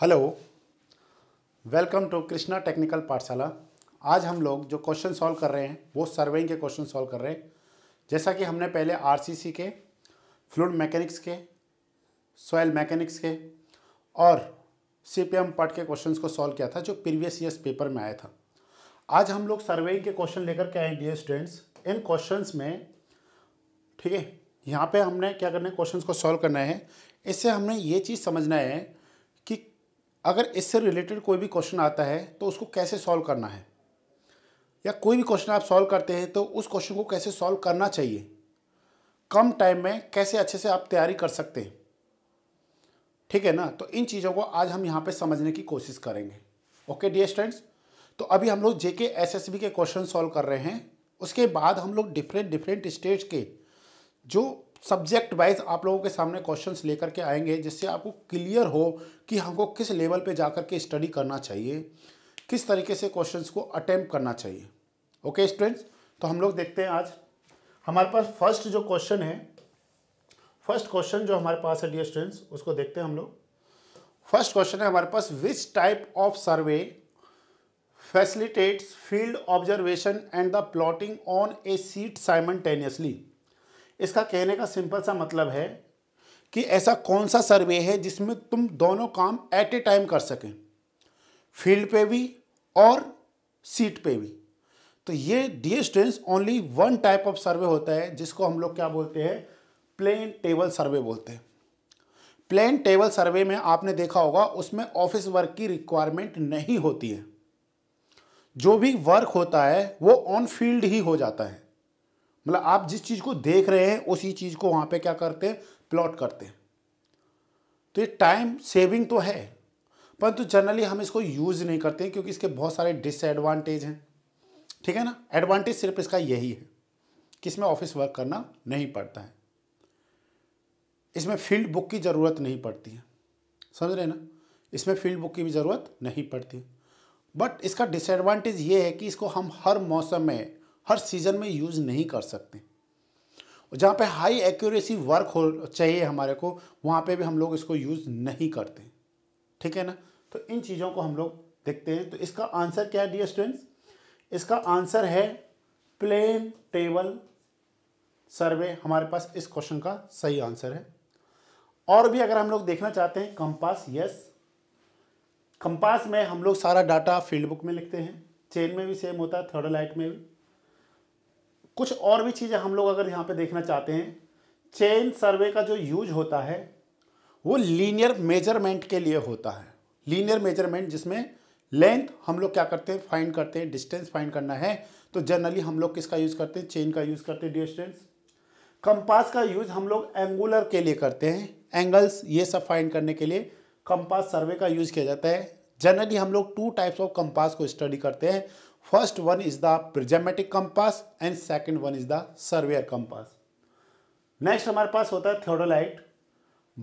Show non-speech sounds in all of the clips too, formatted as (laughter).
Hello welcome to Krishna technical Pathshala आज हम लोग जो क्वेश्चन सॉल्व कर रहे हैं वो सर्वेइंग के क्वेश्चन सॉल्व कर रहे हैं जैसा कि हमने पहले आरसीसी के फ्लूड मैकेनिक्स के सॉयल मैकेनिक्स के और सीपीएम पार्ट के क्वेश्चंस को सॉल्व किया था जो प्रीवियस ईयर्स पेपर में आया था आज हम लोग सर्वेइंग के क्वेश्चन लेकर के आए डियर स्टूडेंट्स इन क्वेश्चन में ठीक है यहाँ पर हमने क्या करना है क्वेश्चन को सॉल्व करना है इससे हमने ये चीज़ समझना है अगर इससे रिलेटेड कोई भी क्वेश्चन आता है तो उसको कैसे सॉल्व करना है या कोई भी क्वेश्चन आप सॉल्व करते हैं तो उस क्वेश्चन को कैसे सॉल्व करना चाहिए कम टाइम में कैसे अच्छे से आप तैयारी कर सकते हैं ठीक है ना तो इन चीज़ों को आज हम यहाँ पे समझने की कोशिश करेंगे ओके डियर स्टूडेंट्स तो अभी हम लोग जेके एसएसबी के क्वेश्चन सॉल्व कर रहे हैं उसके बाद हम लोग डिफरेंट डिफरेंट स्टेट्स के जो सब्जेक्ट वाइज आप लोगों के सामने क्वेश्चंस लेकर के आएंगे जिससे आपको क्लियर हो कि हमको किस लेवल पे जा कर के स्टडी करना चाहिए किस तरीके से क्वेश्चंस को अटेम्प्ट करना चाहिए ओके स्टूडेंट्स तो हम लोग देखते हैं आज हमारे पास फर्स्ट जो क्वेश्चन है फर्स्ट क्वेश्चन जो हमारे पास है डियर स्टूडेंट्स उसको देखते हैं हम लोग फर्स्ट क्वेश्चन है हमारे पास which type of survey facilitates field observation and the plotting on a sheet simultaneously इसका कहने का सिंपल सा मतलब है कि ऐसा कौन सा सर्वे है जिसमें तुम दोनों काम एट ए टाइम कर सकें फील्ड पे भी और सीट पे भी तो ये dear students only one type of survey होता है जिसको हम लोग क्या बोलते हैं प्लेन टेबल सर्वे बोलते हैं प्लेन टेबल सर्वे में आपने देखा होगा उसमें ऑफिस वर्क की रिक्वायरमेंट नहीं होती है जो भी वर्क होता है वो ऑन फील्ड ही हो जाता है मतलब आप जिस चीज़ को देख रहे हैं उसी चीज़ को वहाँ पे क्या करते हैं प्लॉट करते हैं तो ये टाइम सेविंग तो है परंतु जनरली हम इसको यूज़ नहीं करते क्योंकि इसके बहुत सारे डिसएडवांटेज हैं ठीक है ना एडवांटेज सिर्फ इसका यही है कि इसमें ऑफिस वर्क करना नहीं पड़ता है इसमें फील्ड बुक की ज़रूरत नहीं पड़ती है समझ रहे ना इसमें फील्ड बुक की भी ज़रूरत नहीं पड़ती बट इसका डिसएडवांटेज ये है कि इसको हम हर मौसम में हर सीज़न में यूज़ नहीं कर सकते जहाँ पे हाई एक्यूरेसी वर्क हो चाहिए हमारे को वहाँ पे भी हम लोग इसको यूज़ नहीं करते ठीक है ना तो इन चीज़ों को हम लोग देखते हैं तो इसका आंसर क्या है डी स्टूडेंट्स इसका आंसर है प्लेन टेबल सर्वे हमारे पास इस क्वेश्चन का सही आंसर है और भी अगर हम लोग देखना चाहते हैं कंपास यस कंपास में हम लोग सारा डाटा फील्ड बुक में लिखते हैं चेन में भी सेम होता है थर्ड लाइट में भी कुछ और भी चीज़ें हम लोग अगर यहाँ पे देखना चाहते हैं चेन सर्वे का जो यूज होता है वो लीनियर मेजरमेंट के लिए होता है लीनियर मेजरमेंट जिसमें लेंथ हम लोग क्या करते हैं फाइंड करते हैं डिस्टेंस फाइंड करना है तो जनरली हम लोग किसका यूज़ करते हैं चेन का यूज़ करते हैं डिस्टेंस कंपास का यूज़ हम लोग एंगुलर के लिए करते हैं एंगल्स ये सब फाइंड करने के लिए कंपास सर्वे का यूज़ किया जाता है जनरली हम लोग टू टाइप्स ऑफ कंपास को स्टडी करते हैं first one is the prismatic compass and second one is the surveyor compass next हमारे पास होता है theodolite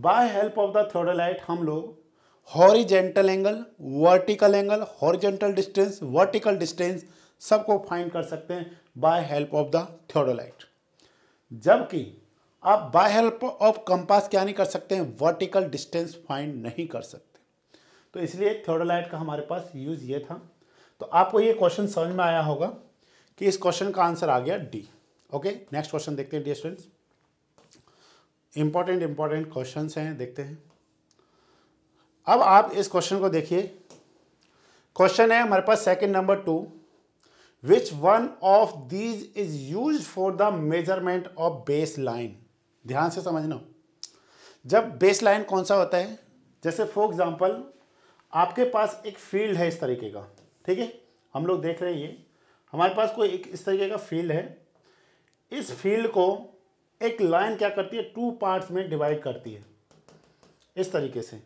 by help of the theodolite हम लोग horizontal angle vertical angle horizontal distance vertical distance सबको फाइंड कर सकते हैं by help of the theodolite जबकि आप बाय हेल्प ऑफ कंपास क्या नहीं कर सकते हैं वर्टिकल डिस्टेंस फाइंड नहीं कर सकते तो इसलिए थियोडोलाइट का हमारे पास यूज़ ये था तो आपको ये क्वेश्चन समझ में आया होगा कि इस क्वेश्चन का आंसर आ गया डी ओके नेक्स्ट क्वेश्चन देखते हैं dear students important important question हैं देखते हैं अब आप इस क्वेश्चन को देखिए क्वेश्चन है हमारे पास second number two which one of these is use for the measurement of base line ध्यान से समझना जब बेस लाइन कौन सा होता है जैसे फॉर एग्जाम्पल आपके पास एक फील्ड है इस तरीके का ठीक है हम लोग देख रहे हैं ये हमारे पास कोई एक इस तरीके का फील्ड है इस फील्ड को एक लाइन क्या करती है टू पार्ट्स में डिवाइड करती है इस तरीके से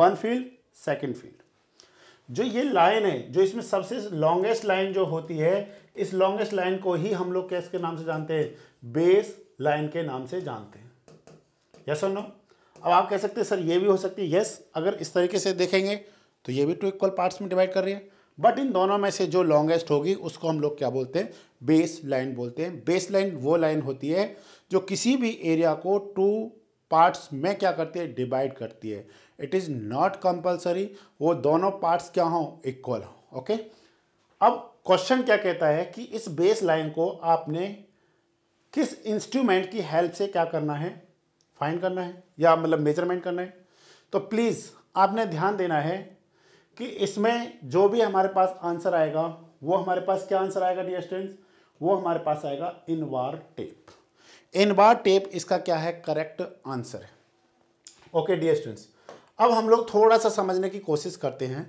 वन फील्ड सेकंड फील्ड जो ये लाइन है जो इसमें सबसे लॉन्गेस्ट लाइन जो होती है इस लॉन्गेस्ट लाइन को ही हम लोग कैस के नाम से जानते हैं बेस लाइन के नाम से जानते हैं यस और नो अब आप कह सकते हैं सर ये भी हो सकती है यस अगर इस तरीके से देखेंगे तो ये भी टू इक्वल पार्ट्स में डिवाइड कर रही है बट इन दोनों में से जो लॉन्गेस्ट होगी उसको हम लोग क्या बोलते हैं बेस लाइन बोलते हैं बेस लाइन वो लाइन होती है जो किसी भी एरिया को टू पार्ट्स में क्या करती है डिवाइड करती है इट इज़ नॉट कंपलसरी वो दोनों पार्ट्स क्या हों इक्वल हों ओके अब क्वेश्चन क्या कहता है कि इस बेस लाइन को आपने किस इंस्ट्रूमेंट की हेल्प से क्या करना है फाइंड करना है या मतलब मेजरमेंट करना है तो प्लीज़ आपने ध्यान देना है कि इसमें जो भी हमारे पास आंसर आएगा वो हमारे पास क्या आंसर आएगा डी स्टूडेंट्स वो हमारे पास आएगा इन वार टेप इन वार टेप इसका क्या है करेक्ट आंसर है ओके डी स्टूडेंट्स अब हम लोग थोड़ा सा समझने की कोशिश करते हैं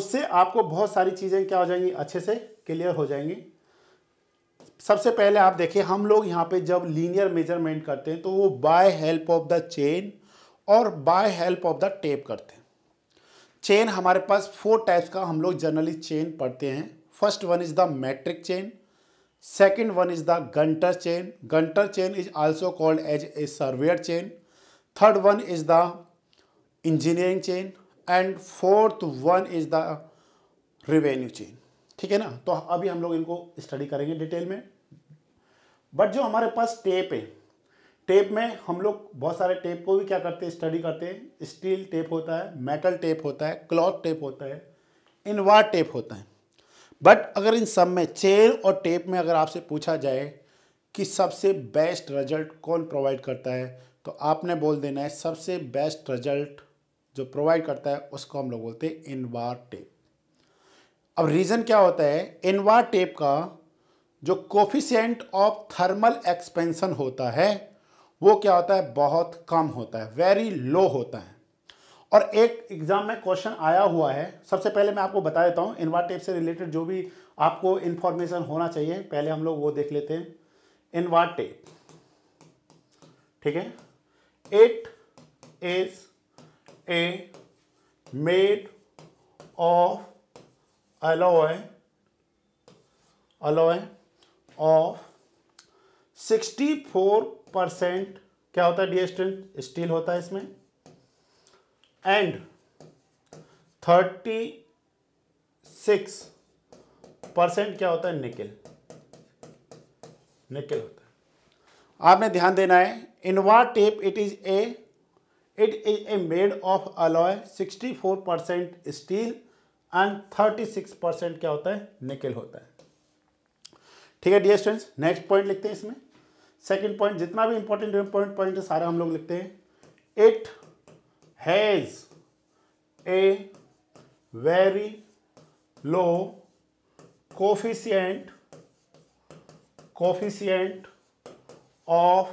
उससे आपको बहुत सारी चीज़ें क्या हो जाएंगी अच्छे से क्लियर हो जाएंगी सबसे पहले आप देखिए हम लोग यहाँ पे जब लीनियर मेजरमेंट करते हैं तो वो by help of the chain और by help of the tape करते हैं चेन हमारे पास फोर टाइप्स का हम लोग जनरली चेन पढ़ते हैं first one is the metric chain second one is the Gunter chain Gunter chain is also called as a surveyor chain third one is the engineering chain and fourth one is the revenue chain ठीक है ना तो अभी हम लोग इनको study करेंगे detail में बट जो हमारे पास टेप है टेप में हम लोग बहुत सारे टेप को भी क्या करते हैं स्टडी करते हैं स्टील टेप होता है मेटल टेप होता है क्लॉथ टेप होता है इनवा टेप होता है बट अगर इन सब में चेन और टेप में अगर आपसे पूछा जाए कि सबसे बेस्ट रिजल्ट कौन प्रोवाइड करता है तो आपने बोल देना है सबसे बेस्ट रिजल्ट जो प्रोवाइड करता है उसको हम लोग बोलते हैं इनवार टेप अब रीज़न क्या होता है इनवार टेप का जो कोफिशेंट ऑफ थर्मल एक्सपेंसन होता है वो क्या होता है बहुत कम होता है वेरी लो होता है और एक एग्ज़ाम में क्वेश्चन आया हुआ है सबसे पहले मैं आपको बता देता हूँ इन्वाटेप से रिलेटेड जो भी आपको इन्फॉर्मेशन होना चाहिए पहले हम लोग वो देख लेते हैं इन्वाटेप ठीक है it is a made of alloy alloy of 64 percent क्या होता है डी स्ट्रेंथ स्टील होता है इसमें एंड थर्टी सिक्स परसेंट क्या होता है निकल निकल होता है आपने ध्यान देना है Invar tape it is a it is a made of alloy sixty four percent steel and thirty six percent क्या होता है निकल होता है ठीक है डियर स्टूडेंट्स नेक्स्ट पॉइंट लिखते हैं इसमें सेकेंड पॉइंट जितना भी इंपॉर्टेंट इंपॉर्टेंट पॉइंट है सारे हम लोग लिखते हैं it has a very low coefficient coefficient of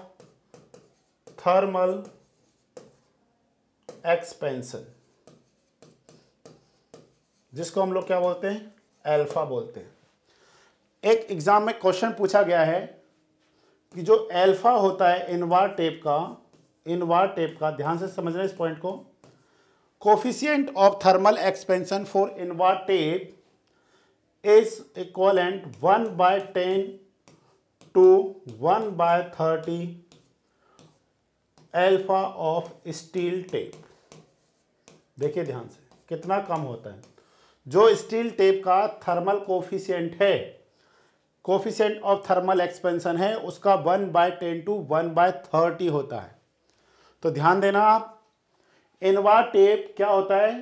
thermal expansion जिसको हम लोग क्या बोलते हैं अल्फा बोलते हैं एक एग्जाम में क्वेश्चन पूछा गया है कि जो एल्फा होता है इनवार टेप का इनवार टेप का ध्यान से समझ रहे इस पॉइंट को coefficient of thermal expansion for Invar tape is equivalent one by ten to one by thirty alpha of steel tape देखिए ध्यान से कितना कम होता है जो स्टील टेप का थर्मल कोफिशियंट है कोफिशेंट ऑफ थर्मल एक्सपेंशन है उसका one by ten to one by thirty होता है तो ध्यान देना आप इनवा टेप क्या होता है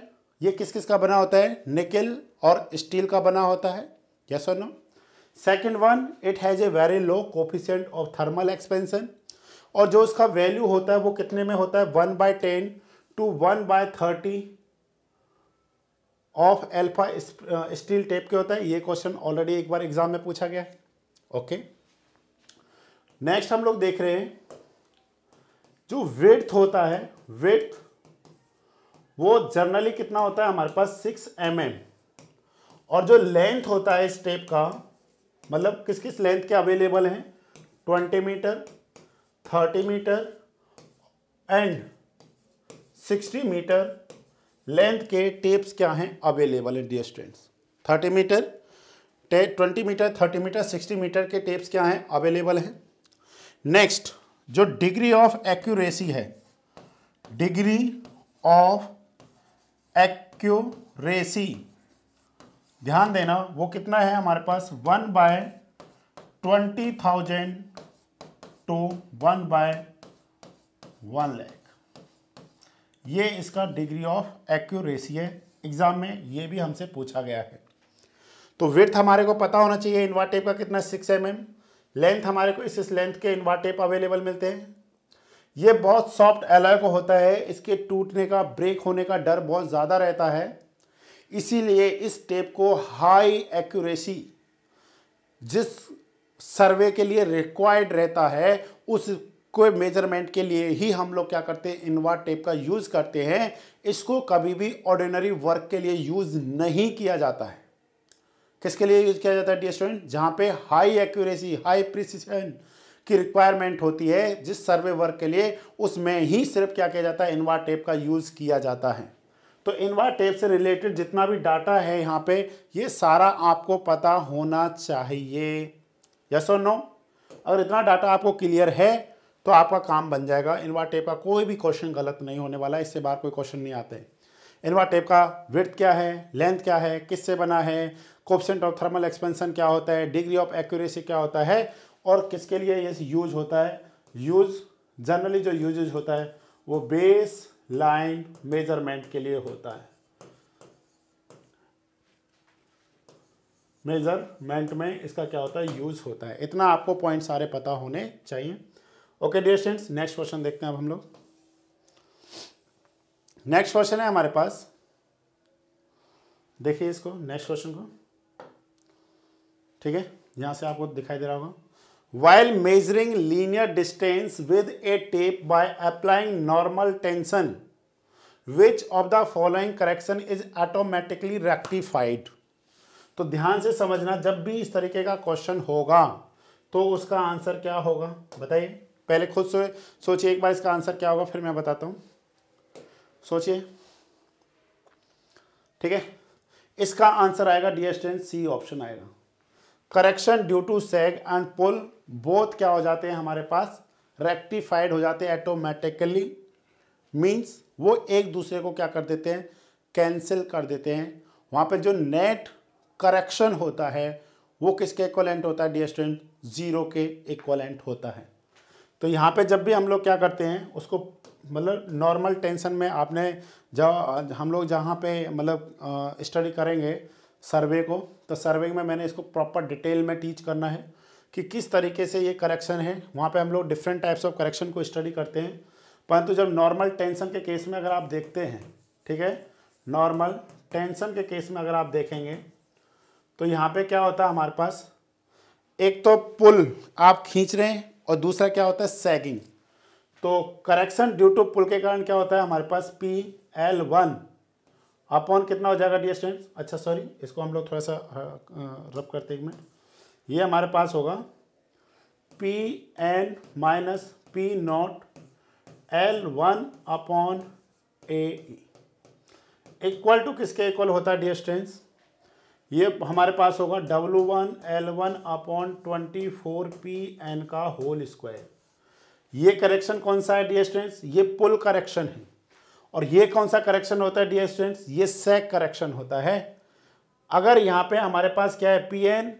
ये किस किस का बना होता है निकल और स्टील का बना होता है यस और no second one it has a very low coefficient of thermal expansion और जो उसका वैल्यू होता है वो कितने में होता है one by ten to one by thirty of alpha steel tape के होता है ये क्वेश्चन ऑलरेडी एक बार एग्जाम में पूछा गया है ओके नेक्स्ट हम लोग देख रहे हैं जो वेथ होता है वेथ वो जर्नली कितना होता है हमारे पास सिक्स एम mm. और जो लेंथ होता है इस टेप का मतलब किस किस लेंथ के अवेलेबल हैं twenty metre thirty metre and sixty metre length के टेप्स क्या हैं अवेलेबल है dear students thirty metre twenty metre thirty metre sixty metre के टेप्स क्या हैं अवेलेबल हैं नेक्स्ट जो डिग्री ऑफ एक्यूरेसी है डिग्री ऑफ एक्यूरेसी ध्यान देना वो कितना है हमारे पास one by twenty thousand to one by one lakh ये इसका डिग्री ऑफ एक्यूरेसी है एग्ज़ाम में ये भी हमसे पूछा गया है तो विर्थ हमारे को पता होना चाहिए इन्वा टेप का कितना सिक्स एम एम लेंथ हमारे को इस इस लेंथ के इन्वा टेप अवेलेबल मिलते हैं ये बहुत सॉफ्ट एलॉय को होता है इसके टूटने का ब्रेक होने का डर बहुत ज़्यादा रहता है इसीलिए इस टेप को हाई एक्यूरेसी जिस सर्वे के लिए रिक्वायर्ड रहता है उस को मेजरमेंट के लिए ही हम लोग क्या करते हैं इनवा टेप का यूज़ करते हैं इसको कभी भी ऑर्डिनरी वर्क के लिए यूज़ नहीं किया जाता है किसके लिए यूज़ किया जाता है डी स्टूडेंट जहाँ पे हाई एक्यूरेसी हाई प्रिसिशन की रिक्वायरमेंट होती है जिस सर्वे वर्क के लिए उसमें ही सिर्फ क्या किया जाता है इनवा टेप का यूज़ किया जाता है तो इनवा टेप से रिलेटेड जितना भी डाटा है यहाँ पे ये सारा आपको पता होना चाहिए यस और नो अगर इतना डाटा आपको क्लियर है तो आपका काम बन जाएगा इनवा टेप का कोई भी क्वेश्चन गलत नहीं होने वाला इससे बाहर कोई क्वेश्चन नहीं आते इनवा टेप का विर्थ क्या है लेंथ क्या है किससे बना है कोपसेंट ऑफ थर्मल एक्सपेंसन क्या होता है डिग्री ऑफ एक्यूरेसी क्या होता है और किसके लिए ये यूज होता है यूज जनरली जो यूज होता है वो बेस लाइन मेजरमेंट के लिए होता है मेजरमेंट में इसका क्या होता है यूज़ होता है इतना आपको पॉइंट सारे पता होने चाहिए okay dear students next question देखते हैं अब हम लोग नेक्स्ट क्वेश्चन है हमारे पास देखिए इसको नेक्स्ट क्वेश्चन को ठीक है यहां से आपको दिखाई दे रहा होगा while measuring linear distance with a tape by applying normal tension which of the following correction is automatically rectified तो ध्यान से समझना जब भी इस तरीके का क्वेश्चन होगा तो उसका आंसर क्या होगा बताइए पहले खुद से सोचिए एक बार इसका आंसर क्या होगा फिर मैं बताता हूँ सोचिए ठीक है इसका आंसर आएगा डी एस्टेंट सी ऑप्शन आएगा correction due to sag and pull both क्या हो जाते हैं हमारे पास रेक्टिफाइड हो जाते हैं ऑटोमेटिकली मीन्स वो एक दूसरे को क्या कर देते हैं कैंसिल कर देते हैं वहाँ पे जो नेट करेक्शन होता है वो किसके इक्वलेंट होता है डी एस्टेंट ज़ीरो के इक्वलेंट होता है तो यहाँ पे जब भी हम लोग क्या करते हैं उसको मतलब नॉर्मल टेंशन में आपने जब हम लोग जहाँ पे मतलब स्टडी करेंगे सर्वे को तो सर्वे में मैंने इसको प्रॉपर डिटेल में टीच करना है कि किस तरीके से ये करेक्शन है वहाँ पे हम लोग डिफरेंट टाइप्स ऑफ करेक्शन को स्टडी करते हैं परंतु जब नॉर्मल टेंशन के केस में अगर आप देखते हैं ठीक है नॉर्मल टेंशन के केस में अगर आप देखेंगे तो यहाँ पे क्या होता है हमारे पास एक तो पुल आप खींच रहे हैं और दूसरा क्या होता है सैगिंग तो करेक्शन ड्यू टू पुल के कारण क्या होता है हमारे पास पी एल वन अपॉन कितना हो जाएगा डी स्टूडेंट्स अच्छा सॉरी इसको हम लोग थोड़ा सा रब करते एक मिनट ये हमारे पास होगा P N minus P naught L one upon A equal to किसके इक्वल होता है डी स्टूडेंट्स ये हमारे पास होगा W one L one upon twenty four P N का होल स्क्वायर ये करेक्शन कौन सा है डी स्टूडेंट्स ये पुल करेक्शन है और ये कौन सा करेक्शन होता है डी स्टूडेंट्स ये सेक करेक्शन होता है अगर यहाँ पे हमारे पास क्या है पी एन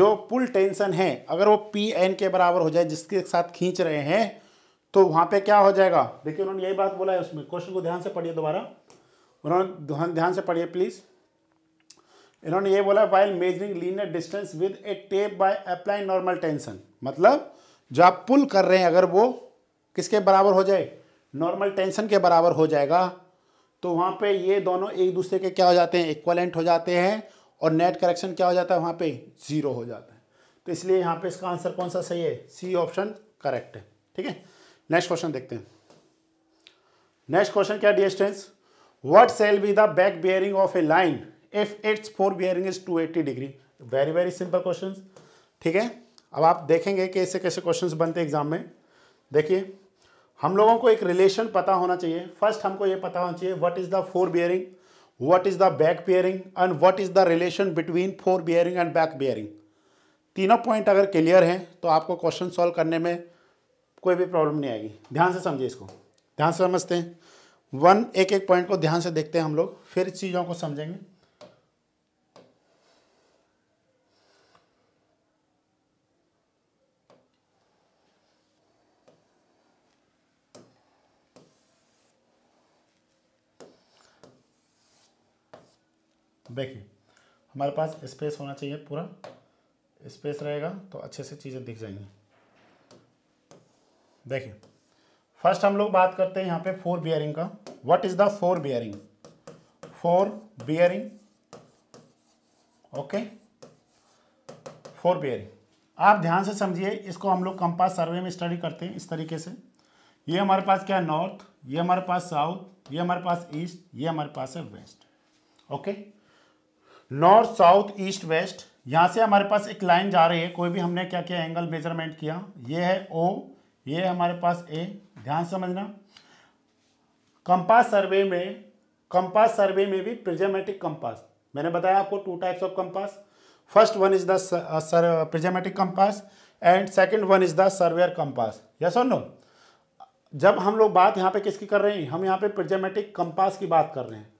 जो पुल टेंशन है अगर वो पी एन के बराबर हो जाए जिसके साथ खींच रहे हैं तो वहाँ पे क्या हो जाएगा देखिए उन्होंने यही बात बोला है उसमें क्वेश्चन को ध्यान से पढ़िए दोबारा उन्होंने ध्यान से पढ़िए प्लीज़ इन्होंने ये बोला while measuring linear distance with a tape by apply normal tension मतलब जो आप पुल कर रहे हैं अगर वो किसके बराबर हो जाए नॉर्मल टेंशन के बराबर हो जाएगा तो वहाँ पे ये दोनों एक दूसरे के क्या हो जाते हैं इक्वलेंट हो जाते हैं और नेट करेक्शन क्या हो जाता है वहाँ पे ज़ीरो हो जाता है तो इसलिए यहाँ पे इसका आंसर कौन सा सही है सी ऑप्शन करेक्ट है ठीक है नेक्स्ट क्वेश्चन देखते हैं नेक्स्ट क्वेश्चन क्या distance what shall be the back bearing of a line its fore bearing is to 280 degree very very simple question ठीक है अब आप देखेंगे कि ऐसे कैसे क्वेश्चन बनते हैं एग्जाम में देखिए हम लोगों को एक रिलेशन पता होना चाहिए फर्स्ट हमको ये पता होना चाहिए what is the fore bearing what is the back bearing and what is the relation between fore bearing and back bearing तीनों पॉइंट अगर क्लियर हैं तो आपको क्वेश्चन सॉल्व करने में कोई भी प्रॉब्लम नहीं आएगी ध्यान से समझिए इसको ध्यान से समझते हैं वन एक एक पॉइंट को ध्यान से देखते हैं हम लोग फिर चीज़ों को समझेंगे तो देखिए हमारे पास स्पेस होना चाहिए पूरा स्पेस रहेगा तो अच्छे से चीज़ें दिख जाएंगी देखिए फर्स्ट हम लोग बात करते हैं यहाँ पे फोर बियरिंग का what is the fore bearing fore bearing okay fore bearing आप ध्यान से समझिए इसको हम लोग कंपास सर्वे में स्टडी करते हैं इस तरीके से ये हमारे पास क्या है नॉर्थ ये हमारे पास साउथ ये हमारे पास ईस्ट ये हमारे पास है west okay okay? North south east west यहाँ से हमारे पास एक लाइन जा रही है कोई भी हमने क्या किया एंगल मेजरमेंट किया ये है ओ ये है हमारे पास ए ध्यान समझना कंपास सर्वे में कंपास सर्वे में भी प्रिजमेटिक कंपास मैंने बताया आपको two types of compass first one is the prismatic compass and second one is the surveyor compass yes और नो जब हम लोग बात यहाँ पे किसकी कर रहे हैं हम यहाँ पे प्रिजमेटिक कंपास की बात कर रहे हैं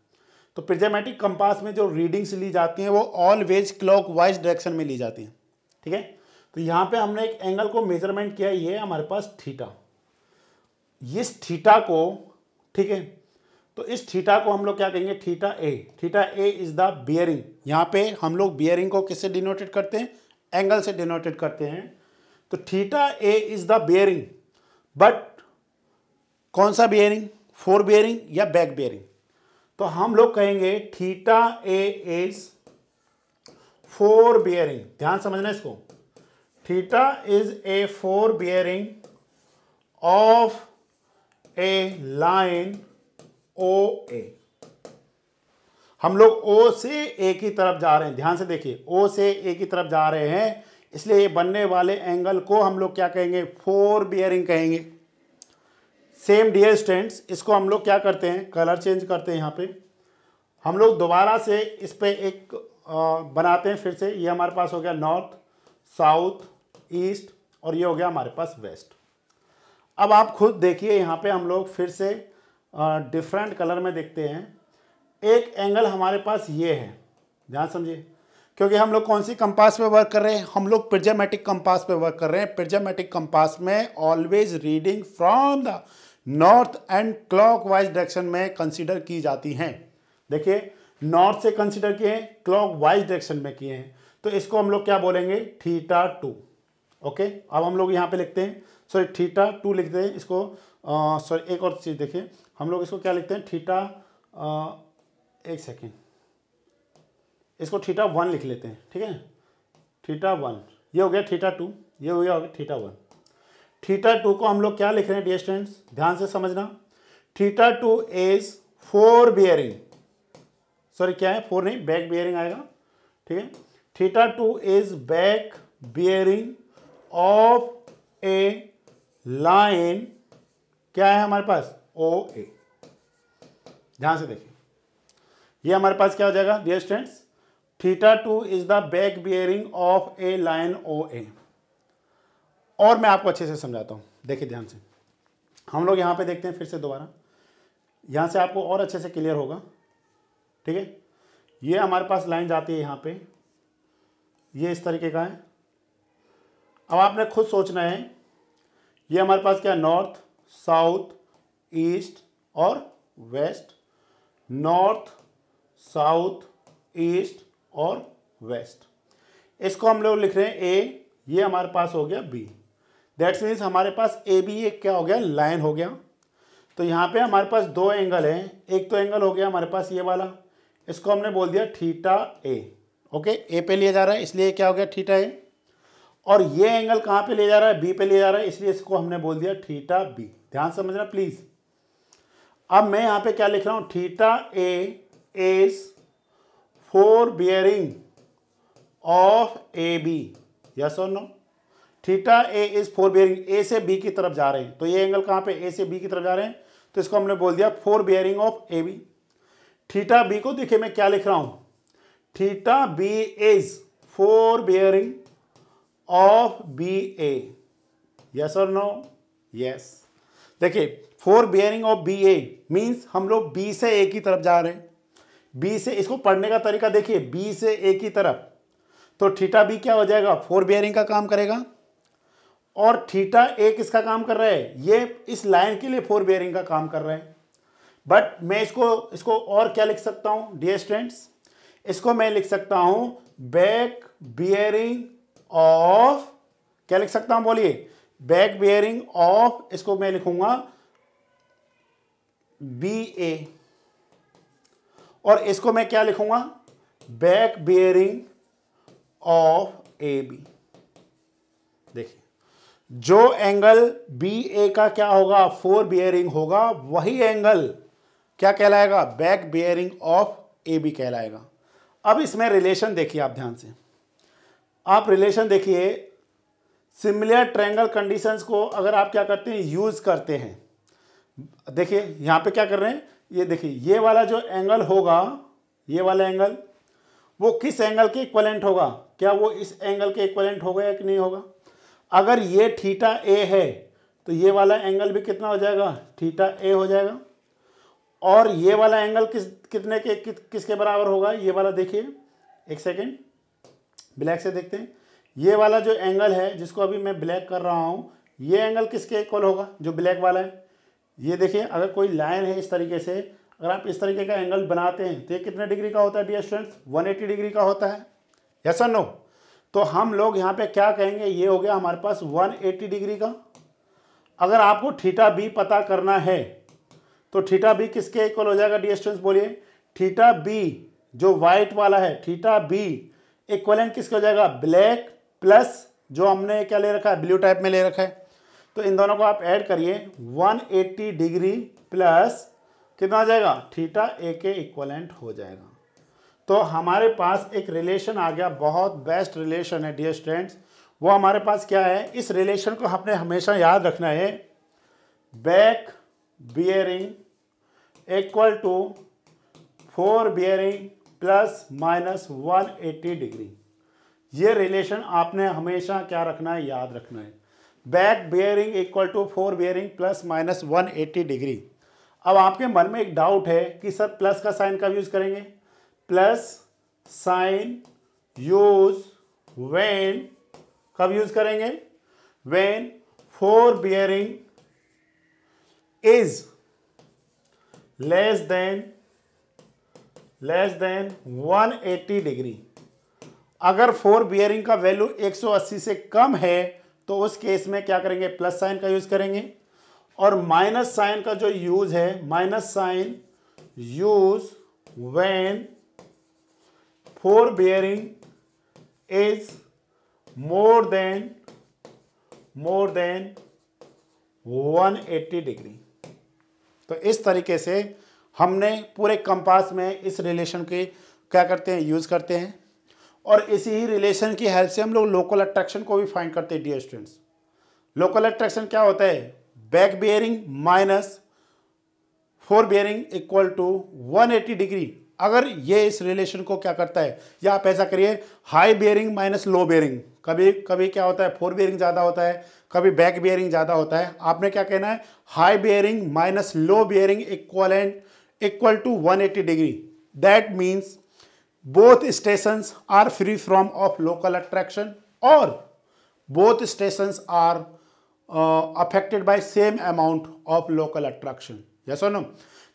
तो प्रिजमेटिक कंपास में जो रीडिंग्स ली जाती हैं वो ऑलवेज क्लॉक वाइज डायरेक्शन में ली जाती हैं ठीक है तो यहाँ पे हमने एक एंगल को मेजरमेंट किया ये हमारे पास थीटा इस थीटा को ठीक है तो इस थीटा को हम लोग क्या कहेंगे theta A theta A is the bearing यहाँ पे हम लोग बियरिंग को किससे डिनोटेट करते हैं एंगल से डिनोटेट करते हैं तो theta A is the bearing but कौन सा बियरिंग फोर बियरिंग या बैक बियरिंग तो हम लोग कहेंगे theta A is fore bearing ध्यान समझना इसको theta is a fore bearing of a line O A हम लोग ओ से ए की तरफ जा रहे हैं ध्यान से देखिए ओ से ए की तरफ जा रहे हैं इसलिए ये बनने वाले एंगल को हम लोग क्या कहेंगे फोर बियरिंग कहेंगे सेम डियर स्टेंट्स इसको हम लोग क्या करते हैं कलर चेंज करते हैं यहाँ पे हम लोग दोबारा से इस पर एक बनाते हैं फिर से ये हमारे पास हो गया नॉर्थ साउथ ईस्ट और ये हो गया हमारे पास वेस्ट अब आप खुद देखिए यहाँ पे हम लोग फिर से डिफरेंट कलर में देखते हैं एक एंगल हमारे पास ये है ध्यान समझिए क्योंकि हम लोग कौन सी कंपास पे वर्क कर रहे हैं हम लोग प्रिजामेटिक कंपास पे वर्क कर रहे हैं प्रिजामेटिक कंपास में always reading from the north and clockwise direction में कंसीडर की जाती हैं देखिए नॉर्थ से कंसीडर किए हैं क्लॉकवाइज डायरेक्शन में किए हैं तो इसको हम लोग क्या बोलेंगे थीटा टू ओके अब हम लोग यहाँ पे लिखते हैं सॉरी थीटा टू लिखते हैं इसको सॉरी एक और चीज़ देखिए हम लोग इसको क्या लिखते हैं थीटा एक सेकेंड इसको थीटा वन लिख लेते हैं ठीक है थीटा वन ये हो गया थीटा टू ये हो गया थीटा वन थीटा टू को हम लोग क्या लिख रहे हैं डियर स्टूडेंट्स ध्यान से समझना theta two is fore bearing sorry क्या है फोर नहीं बैक बियरिंग आएगा ठीक है theta two is back bearing of a line क्या है हमारे पास ओ ए ध्यान से देखिए ये हमारे पास क्या हो जाएगा dear students theta two is the back bearing of a line O A और मैं आपको अच्छे से समझाता हूँ देखिए ध्यान से हम लोग यहाँ पे देखते हैं फिर से दोबारा यहाँ से आपको और अच्छे से क्लियर होगा ठीक है ये हमारे पास लाइन जाती है यहाँ पे ये इस तरीके का है अब आपने खुद सोचना है ये हमारे पास क्या नॉर्थ साउथ ईस्ट और वेस्ट नॉर्थ साउथ ईस्ट और वेस्ट इसको हम लोग लिख रहे हैं ए ये हमारे पास हो गया बी दैट्स मीन्स हमारे पास ए बी एक क्या हो गया लाइन हो गया तो यहाँ पे हमारे पास दो एंगल हैं एक तो एंगल हो गया हमारे पास ये वाला इसको हमने बोल दिया थीटा ए ओके ए पे लिया जा रहा है इसलिए क्या हो गया थीटा ए और ये एंगल कहाँ पे लिया जा रहा है बी पे ले जा रहा है इसलिए इसको हमने बोल दिया थीटा बी ध्यान समझना प्लीज़ अब मैं यहाँ पे क्या लिख रहा हूँ theta A is fore bearing of A B yes और no theta A is fore bearing A से बी की तरफ जा रहे हैं तो ये एंगल कहाँ पे ए से बी की तरफ जा रहे हैं तो इसको हमने बोल दिया fore bearing of A B theta B को देखिए मैं क्या लिख रहा हूँ theta B is fore bearing of B A yes और नो यस देखिए fore bearing of B A means हम लोग बी से ए की तरफ जा रहे हैं बी से इसको पढ़ने का तरीका देखिए बी से ए की तरफ तो थीटा बी क्या हो जाएगा फोर बियरिंग का काम करेगा और थीटा ए किसका काम कर रहा है ये इस लाइन के लिए फोर बेयरिंग का काम कर रहा है बट मैं इसको इसको और क्या लिख सकता हूँ डी स्टूडेंट्स इसको मैं लिख सकता हूँ बैक बियरिंग ऑफ क्या लिख सकता हूँ बोलिए बैक बियरिंग ऑफ इसको मैं लिखूंगा बी ए और इसको मैं क्या लिखूंगा back bearing of A B देखिए जो एंगल बी ए का क्या होगा फोर बियरिंग होगा वही एंगल क्या कहलाएगा back bearing of A B कहलाएगा अब इसमें रिलेशन देखिए आप ध्यान से आप रिलेशन देखिए सिमिलर ट्रायंगल कंडीशंस को अगर आप क्या करते हैं यूज़ करते हैं देखिए यहाँ पे क्या कर रहे हैं ये देखिए ये वाला जो एंगल होगा ये वाला एंगल वो किस एंगल के इक्वलेंट होगा क्या वो इस एंगल के इक्वलेंट होगा या कि नहीं होगा अगर ये थीटा ए है तो ये वाला एंगल भी कितना हो जाएगा थीटा ए हो जाएगा और ये वाला एंगल किस कितने के कि, किसके बराबर होगा ये वाला देखिए एक सेकेंड ब्लैक से देखते हैं ये वाला जो एंगल है जिसको अभी मैं ब्लैक कर रहा हूँ ये एंगल किसके इक्वल होगा जो ब्लैक वाला है ये देखिए अगर कोई लाइन है इस तरीके से अगर आप इस तरीके का एंगल बनाते हैं तो ये कितने डिग्री का होता है डी स्टूडेंट्स 180 डिग्री का होता है यस और नो तो हम लोग यहाँ पे क्या कहेंगे ये हो गया हमारे पास 180 डिग्री का अगर आपको थीटा बी पता करना है तो थीटा बी किसके इक्वल हो जाएगा डिस्टेंस बोलिए थीटा बी जो वाइट वाला है थीटा बी इक्वल किसके हो जाएगा ब्लैक प्लस जो हमने क्या ले रखा है ब्लू टाइप में ले रखा है तो इन दोनों को आप ऐड करिए 180 डिग्री प्लस कितना आ जाएगा थीटा ए के इक्वलेंट हो जाएगा तो हमारे पास एक रिलेशन आ गया बहुत बेस्ट रिलेशन है डियर स्टूडेंट्स वो हमारे पास क्या है इस रिलेशन को हमने हमेशा याद रखना है back bearing equal to fore bearing plus minus one eighty degree ये रिलेशन आपने हमेशा क्या रखना है याद रखना है back bearing equal to fore bearing plus minus one eighty degree अब आपके मन में एक डाउट है कि सर प्लस का साइन कब यूज़ करेंगे प्लस साइन यूज वेन कब यूज करेंगे when fore bearing is less than less than 180 degree अगर फोर बियरिंग का वैल्यू 180 से कम है तो उस केस में क्या करेंगे प्लस साइन का यूज करेंगे और माइनस साइन का जो यूज है minus sign use when fore bearing is more than more than 180 degree तो इस तरीके से हमने पूरे कंपास में इस रिलेशन के क्या करते हैं यूज़ करते हैं और इसी ही रिलेशन की हेल्प से हम लोग लोकल अट्रैक्शन को भी फाइंड करते हैं डियर स्टूडेंट्स लोकल अट्रैक्शन क्या होता है back bearing minus fore bearing equal to 180 degree अगर ये इस रिलेशन को क्या करता है या आप ऐसा करिए high bearing minus low bearing कभी कभी क्या होता है फोर बेयरिंग ज़्यादा होता है कभी बैक बेयरिंग ज़्यादा होता है आपने क्या कहना है high bearing minus low bearing equal and equal to 180 degree that means both station are free from of local attraction और both station are affected by same amount of local attraction yes और no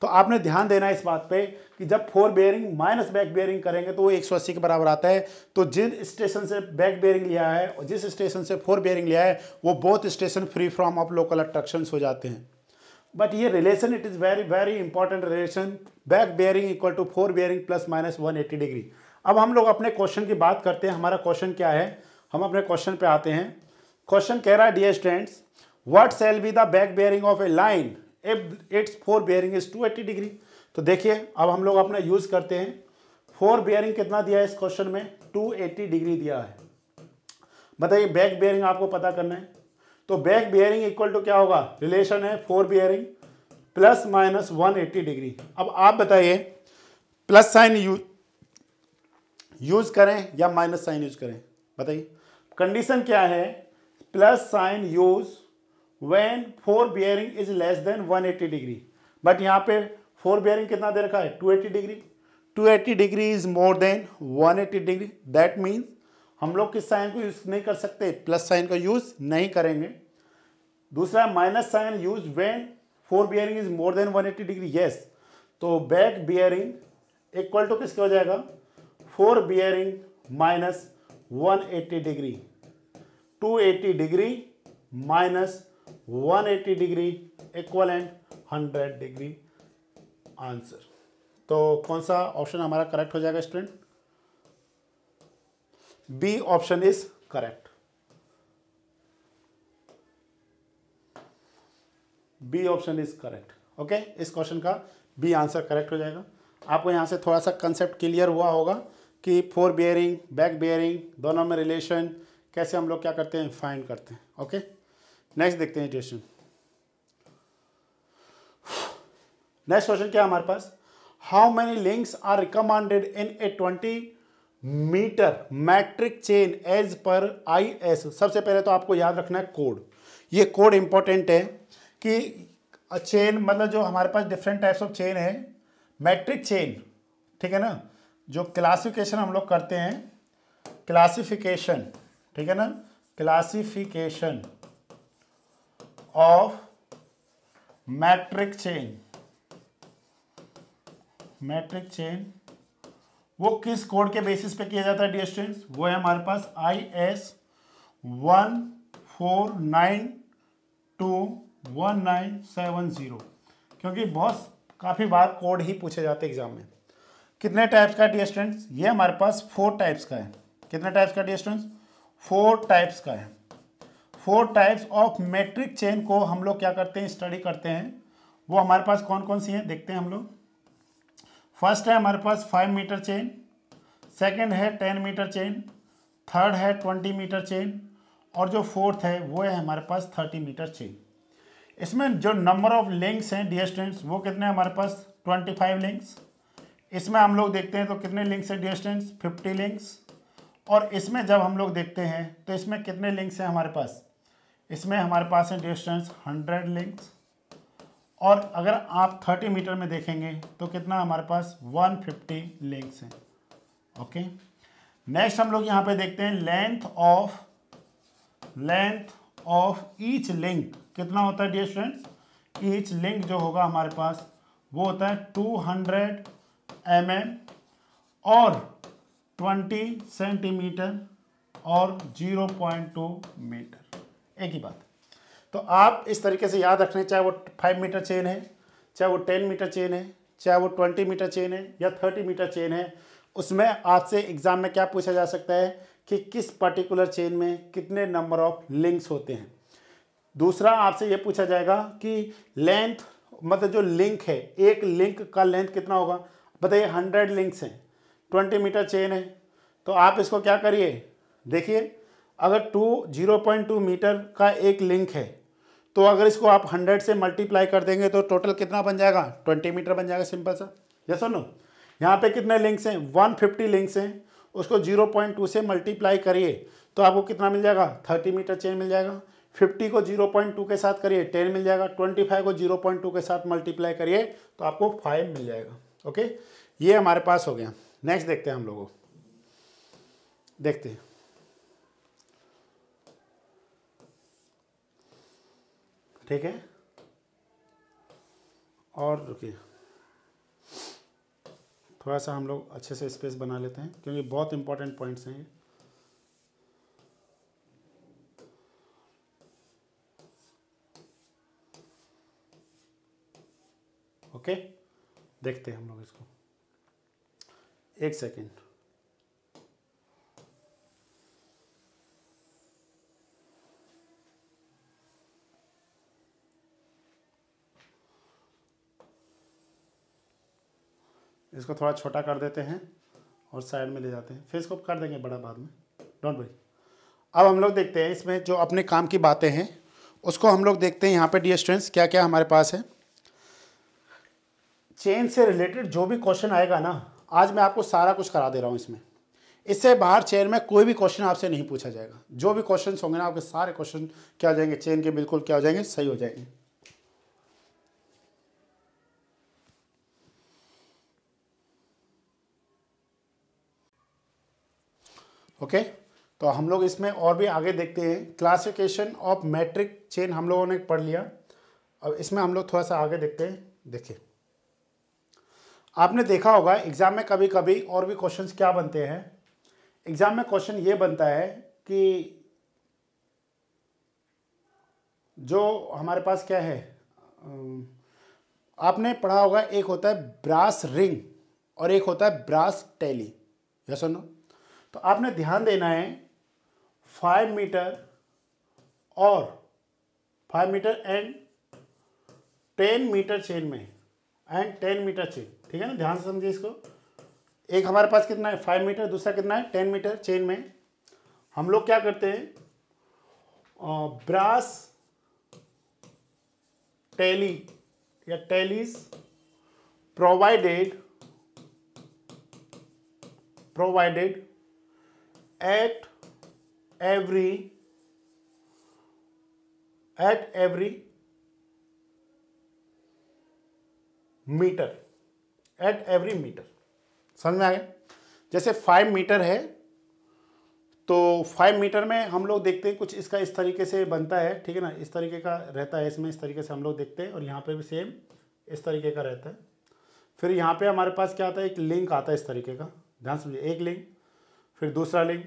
तो आपने ध्यान देना इस बात पे कि जब fore bearing minus back bearing करेंगे तो वो अस्सी के बराबर आता है तो जिन स्टेशन से बैक बेयरिंग लिया है और जिस स्टेशन से फोर बेयरिंग लिया है वो both station free from of local attraction हो जाते हैं बट ये relation it is very very important relation back bearing equal to fore bearing plus minus one eighty degree अब हम लोग अपने क्वेश्चन की बात करते हैं हमारा क्वेश्चन क्या है हम अपने क्वेश्चन पे आते हैं क्वेश्चन कह रहा है dear students what shall be the back bearing of a line its fore bearing is two eighty degree तो देखिए अब हम लोग अपना यूज़ करते हैं फोर बेयरिंग कितना दिया है इस क्वेश्चन में टू एट्टी डिग्री दिया है बताइए बैक बेयरिंग आपको पता करना है तो बैक बेयरिंग इक्वल टू क्या होगा रिलेशन है fore bearing plus minus one eighty degree अब आप बताइए प्लस साइन यू यूज करें या माइनस साइन यूज करें बताइए कंडीशन क्या है plus sign use when fore bearing is less than 180 degree but यहाँ पे फोर बियरिंग कितना दे रखा है 280 degree 280 degree is more than 180 degree that means हम लोग किस साइन को यूज नहीं कर सकते प्लस साइन का यूज नहीं करेंगे दूसरा minus sign use when fore bearing is more than 180 degree yes तो बैक बियरिंग इक्वल टू किसके हो जाएगा fore bearing minus 180 degree 280 degree minus 180 degree equivalent 100 degree answer तो कौन सा ऑप्शन हमारा करेक्ट हो जाएगा student B option is correct B option is correct okay इस क्वेश्चन का बी आंसर करेक्ट हो जाएगा आपको यहां से थोड़ा सा कंसेप्ट क्लियर हुआ होगा कि फोर बियरिंग बैक बियरिंग दोनों में रिलेशन कैसे हम लोग क्या करते हैं फाइंड करते हैं ओके okay? नेक्स्ट देखते हैं क्वेश्चन नेक्स्ट क्वेश्चन क्या हमारे पास how many links are recommended in a twenty metre metric chain as पर आई एस सबसे पहले तो आपको याद रखना है कोड ये कोड इंपॉर्टेंट है कि चेन मतलब जो हमारे पास डिफरेंट टाइप्स ऑफ चेन है मैट्रिक चेन ठीक है ना जो क्लासिफिकेशन हम लोग करते हैं क्लासिफिकेशन ठीक है ना classification of metric chain metric chain वो किस कोड के बेसिस पे किया जाता है डियर स्टूडेंट्स वो है हमारे पास I S one four nine two one nine seven zero क्योंकि बहुत काफ़ी बार कोड ही पूछे जाते एग्जाम में कितने टाइप्स का डियर स्टूडेंट्स ये हमारे पास फोर टाइप्स का है कितने टाइप्स का डियर स्टूडेंट्स फोर टाइप्स का है four types of metric chain को हम लोग क्या करते हैं स्टडी करते हैं वो हमारे पास कौन कौन सी हैं देखते हैं हम लोग फर्स्ट है हमारे पास फाइव मीटर चेन सेकेंड है टेन मीटर चेन थर्ड है ट्वेंटी मीटर चेन और जो फोर्थ है वो है हमारे पास थर्टी मीटर चेन इसमें जो नंबर ऑफ लिंक्स हैं डियर स्टूडेंट्स वो कितने हमारे पास ट्वेंटी फाइव लिंक्स इसमें हम लोग देखते हैं तो कितने लिंक्स हैं डियर स्टूडेंट्स फिफ्टी लिंक्स और इसमें जब हम लोग देखते हैं तो इसमें कितने लिंक्स हैं हमारे पास इसमें हमारे पास है डिस्टेंस 100 लिंक्स और अगर आप 30 मीटर में देखेंगे तो कितना हमारे पास 150 लिंक्स हैं ओके नेक्स्ट हम लोग यहाँ पे देखते हैं length of length of each link कितना होता है डिस्टेंस स्टूडेंट्स ईच लिंक जो होगा हमारे पास वो होता है 200 हंड्रेड mm और 20 सेंटीमीटर और 0.2 मीटर एक ही बात तो आप इस तरीके से याद रखने चाहे वो फाइव मीटर चेन है चाहे वो टेन मीटर चेन है चाहे वो ट्वेंटी मीटर चेन है या थर्टी मीटर चेन है उसमें आपसे एग्ज़ाम में क्या पूछा जा सकता है कि किस पर्टिकुलर चेन में कितने नंबर ऑफ लिंक्स होते हैं दूसरा आपसे ये पूछा जाएगा कि लेंथ मतलब जो लिंक है एक लिंक का लेंथ कितना होगा बताइए हंड्रेड लिंक्स हैं ट्वेंटी मीटर चेन है तो आप इसको क्या करिए देखिए अगर two zero point two metre का एक लिंक है तो अगर इसको आप हंड्रेड से मल्टीप्लाई कर देंगे तो टोटल कितना बन जाएगा ट्वेंटी मीटर बन जाएगा सिंपल सा यस और नो यहाँ पे कितने लिंक्स हैं वन फिफ्टी लिंक्स हैं उसको जीरो पॉइंट टू से मल्टीप्लाई करिए तो आपको कितना मिल जाएगा थर्टी मीटर चेन मिल जाएगा फिफ्टी को जीरो पॉइंट टू के साथ करिए टेन मिल जाएगा ट्वेंटी फाइव को जीरो पॉइंट टू के साथ मल्टीप्लाई करिए तो आपको फाइव मिल जाएगा ओके ये हमारे पास हो गया नेक्स्ट देखते हैं हम लोगों देखते हैं ठीक है और रुकिए थोड़ा सा हम लोग अच्छे से स्पेस बना लेते हैं क्योंकि बहुत इंपॉर्टेंट पॉइंट्स हैं ये ओके देखते हैं हम लोग इसको एक सेकेंड इसको थोड़ा छोटा कर देते हैं और साइड में ले जाते हैं फिर इसको कर देंगे बड़ा बाद में डोंट वरी अब हम लोग देखते हैं इसमें जो अपने काम की बातें हैं उसको हम लोग देखते हैं यहाँ पे डी स्टूडेंट्स क्या क्या हमारे पास है चेन से रिलेटेड जो भी क्वेश्चन आएगा ना आज मैं आपको सारा कुछ करा दे रहा हूँ इसमें इससे बाहर चेन में कोई भी क्वेश्चन आपसे नहीं पूछा जाएगा जो भी क्वेश्चन होंगे ना आपके सारे क्वेश्चन क्या हो जाएंगे चेन के बिल्कुल क्या हो जाएंगे सही हो जाएंगे ओके तो हम लोग इसमें और भी आगे देखते हैं क्लासिफिकेशन ऑफ मैट्रिक चेन हम लोगों ने पढ़ लिया अब इसमें हम लोग थोड़ा सा आगे देखते हैं देखिए आपने देखा होगा एग्ज़ाम में कभी कभी और भी क्वेश्चंस क्या बनते हैं एग्ज़ाम में क्वेश्चन ये बनता है कि जो हमारे पास क्या है आपने पढ़ा होगा एक होता है ब्रास रिंग और एक होता है ब्रास टैली या सुनो तो आपने ध्यान देना है फाइव मीटर और five metre and ten metre chain में एंड टेन मीटर चेन ठीक है ना ध्यान से समझिए इसको एक हमारे पास कितना है फाइव मीटर दूसरा कितना है टेन मीटर चेन में हम लोग क्या करते हैं ब्रास टैली या tallies provided provided at every at every metre at every metre समझ में आ गया जैसे फाइव मीटर है तो फाइव मीटर में हम लोग देखते हैं कुछ इसका इस तरीके से बनता है ठीक है ना इस तरीके का रहता है इसमें इस तरीके से हम लोग देखते हैं और यहाँ पे भी सेम इस तरीके का रहता है फिर यहाँ पे हमारे पास क्या आता है एक लिंक आता है इस तरीके का ध्यान समझिए एक लिंक फिर दूसरा लिंक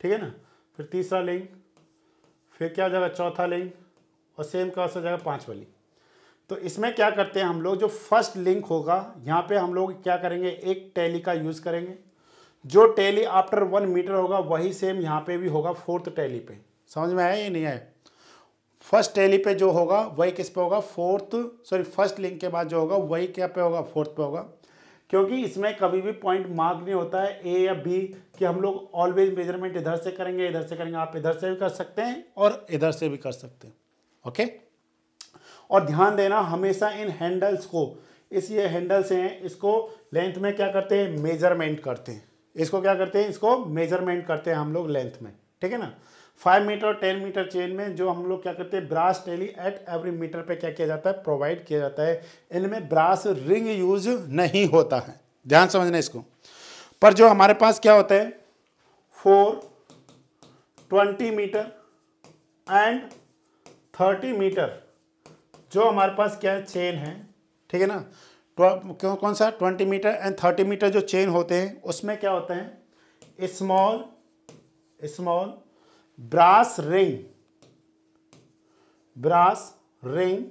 ठीक है ना फिर तीसरा लिंक फिर क्या जाएगा चौथा लिंक और सेम क्रॉस हो जाएगा पाँचवा लिंक तो इसमें क्या करते हैं हम लोग जो फर्स्ट लिंक होगा यहाँ पे हम लोग क्या करेंगे एक टैली का यूज़ करेंगे जो टैली आफ्टर वन मीटर होगा वही सेम यहाँ पे भी होगा फोर्थ टैली पे समझ में आया या नहीं आया फर्स्ट टैली पे जो होगा वही किस पे होगा फोर्थ सॉरी फर्स्ट लिंक के बाद जो होगा वही क्या पे होगा फोर्थ पे होगा क्योंकि इसमें कभी भी पॉइंट मार्क नहीं होता है ए या बी कि हम लोग ऑलवेज मेजरमेंट इधर से करेंगे इधर से करेंगे आप इधर से भी कर सकते हैं और इधर से भी कर सकते हैं ओके और ध्यान देना हमेशा इन हैंडल्स को इस ये हैंडल्स हैं इसको लेंथ में क्या करते हैं मेजरमेंट करते हैं इसको क्या करते हैं इसको मेजरमेंट करते हैं हम लोग लेंथ में ठीक है ना फाइव मीटर और टेन मीटर चेन में जो हम लोग क्या करते हैं brass tally at every metre पे क्या किया जाता है प्रोवाइड किया जाता है इनमें ब्रास रिंग यूज नहीं होता है ध्यान समझना इसको पर जो हमारे पास क्या होता है four twenty metre and thirty metre जो हमारे पास क्या है चेन है ठीक है ना क्यों कौन सा twenty metre and thirty metre जो चेन होते हैं उसमें क्या होते हैं small small brass ring brass ring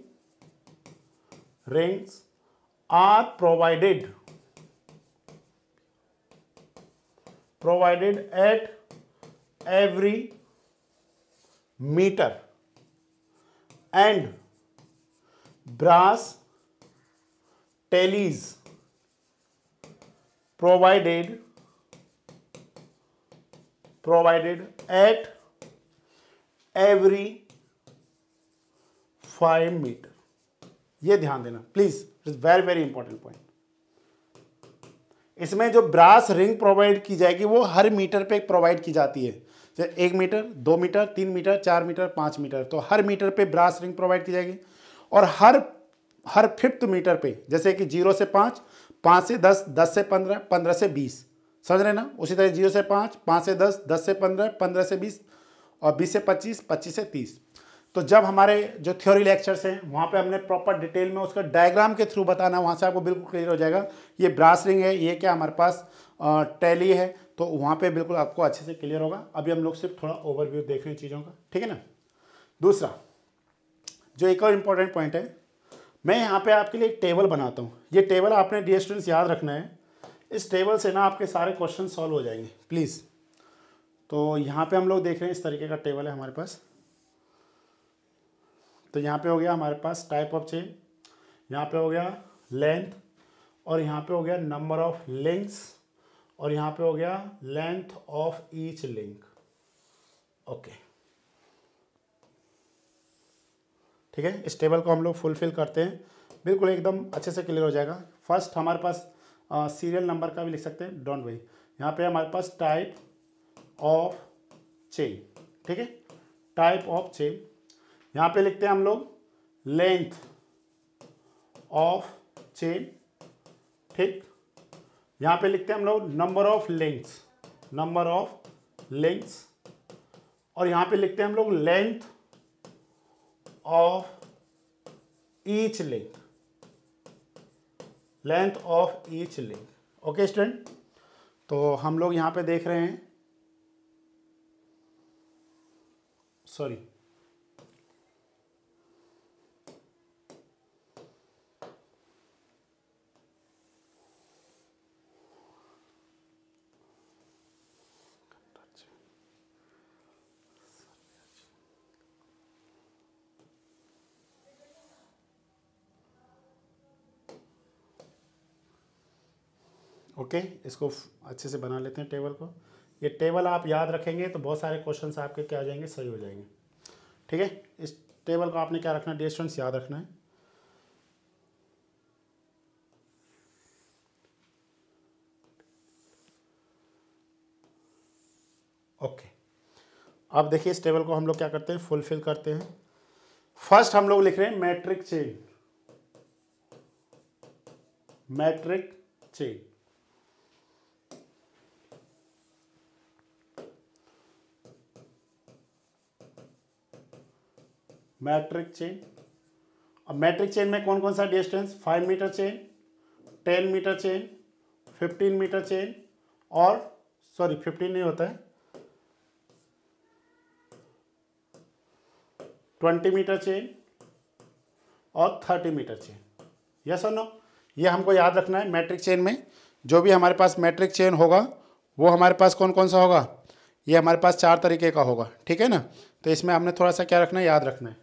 rings are provided provided at every meter and brass tallies provided provided at every five metre ये ध्यान देना please it very very important point इसमें जो ब्रास रिंग प्रोवाइड की जाएगी वो हर metre पे provide की जाती है जैसे एक मीटर दो मीटर तीन मीटर चार मीटर पांच मीटर तो हर मीटर पे ब्रास रिंग प्रोवाइड की जाएगी और हर हर फिफ्थ मीटर पे जैसे कि जीरो से पांच पांच से दस दस से पंद्रह पंद्रह से बीस समझ रहे ना उसी तरह जीरो से पांच पांच से दस दस से पंद्रह पंद्रह से बीस और 20 से 25 25 से 30 तो जब हमारे जो थ्योरी लेक्चर्स हैं वहाँ पे हमने प्रॉपर डिटेल में उसका डायग्राम के थ्रू बताना वहाँ से आपको बिल्कुल क्लियर हो जाएगा ये ब्रास रिंग है ये क्या हमारे पास टैली है तो वहाँ पे बिल्कुल आपको अच्छे से क्लियर होगा अभी हम लोग सिर्फ थोड़ा ओवरव्यू देख रहे हैं चीज़ों का ठीक है ना दूसरा जो एक और इम्पॉर्टेंट पॉइंट है मैं यहाँ पर आपके लिए एक टेबल बनाता हूँ ये टेबल आपने डी स्टूडेंट्स याद रखना है इस टेबल से ना आपके सारे क्वेश्चन सॉल्व हो जाएंगे प्लीज़ तो यहाँ पे हम लोग देख रहे हैं इस तरीके का टेबल है हमारे पास तो यहाँ पे हो गया हमारे पास टाइप ऑफ चेन यहाँ पे हो गया लेंथ और यहाँ पे हो गया नंबर ऑफ लिंक्स और यहाँ पे हो गया length of each link okay ठीक है इस टेबल को हम लोग फुलफिल करते हैं बिल्कुल एकदम अच्छे से क्लियर हो जाएगा फर्स्ट हमारे पास सीरियल नंबर का भी लिख सकते हैं डोंट वरी यहाँ पे हमारे पास टाइप ऑफ चेन ठीक है टाइप ऑफ चेन यहां पे लिखते हैं हम लोग लेंथ ऑफ चेन ठीक यहां पे लिखते हैं हम लोग number of length number of length और यहां पे लिखते हैं हम लोग length of each link length of each link okay student तो हम लोग यहां पे देख रहे हैं सॉरी ओके okay, इसको अच्छे से बना लेते हैं टेबल को ये टेबल आप याद रखेंगे तो बहुत सारे क्वेश्चन आपके क्या हो जाएंगे सही हो जाएंगे ठीक है इस टेबल को आपने क्या रखना है डिस्टेंस याद रखना है ओके अब देखिए इस टेबल को हम लोग क्या करते हैं फुलफिल करते हैं फर्स्ट हम लोग लिख रहे हैं metric chain metric chain metric chain अब मैट्रिक चेन में कौन कौन सा distance five metre chain ten metre chain fifteen metre chain और सॉरी फिफ्टीन नहीं होता है ट्वेंटी मीटर चेन और थर्टी मीटर चेन यस और नो ये हमको याद रखना है मैट्रिक चेन में जो भी हमारे पास मैट्रिक चेन होगा वो हमारे पास कौन कौन सा होगा ये हमारे पास चार तरीके का होगा ठीक है ना तो इसमें हमने थोड़ा सा क्या रखना है याद रखना है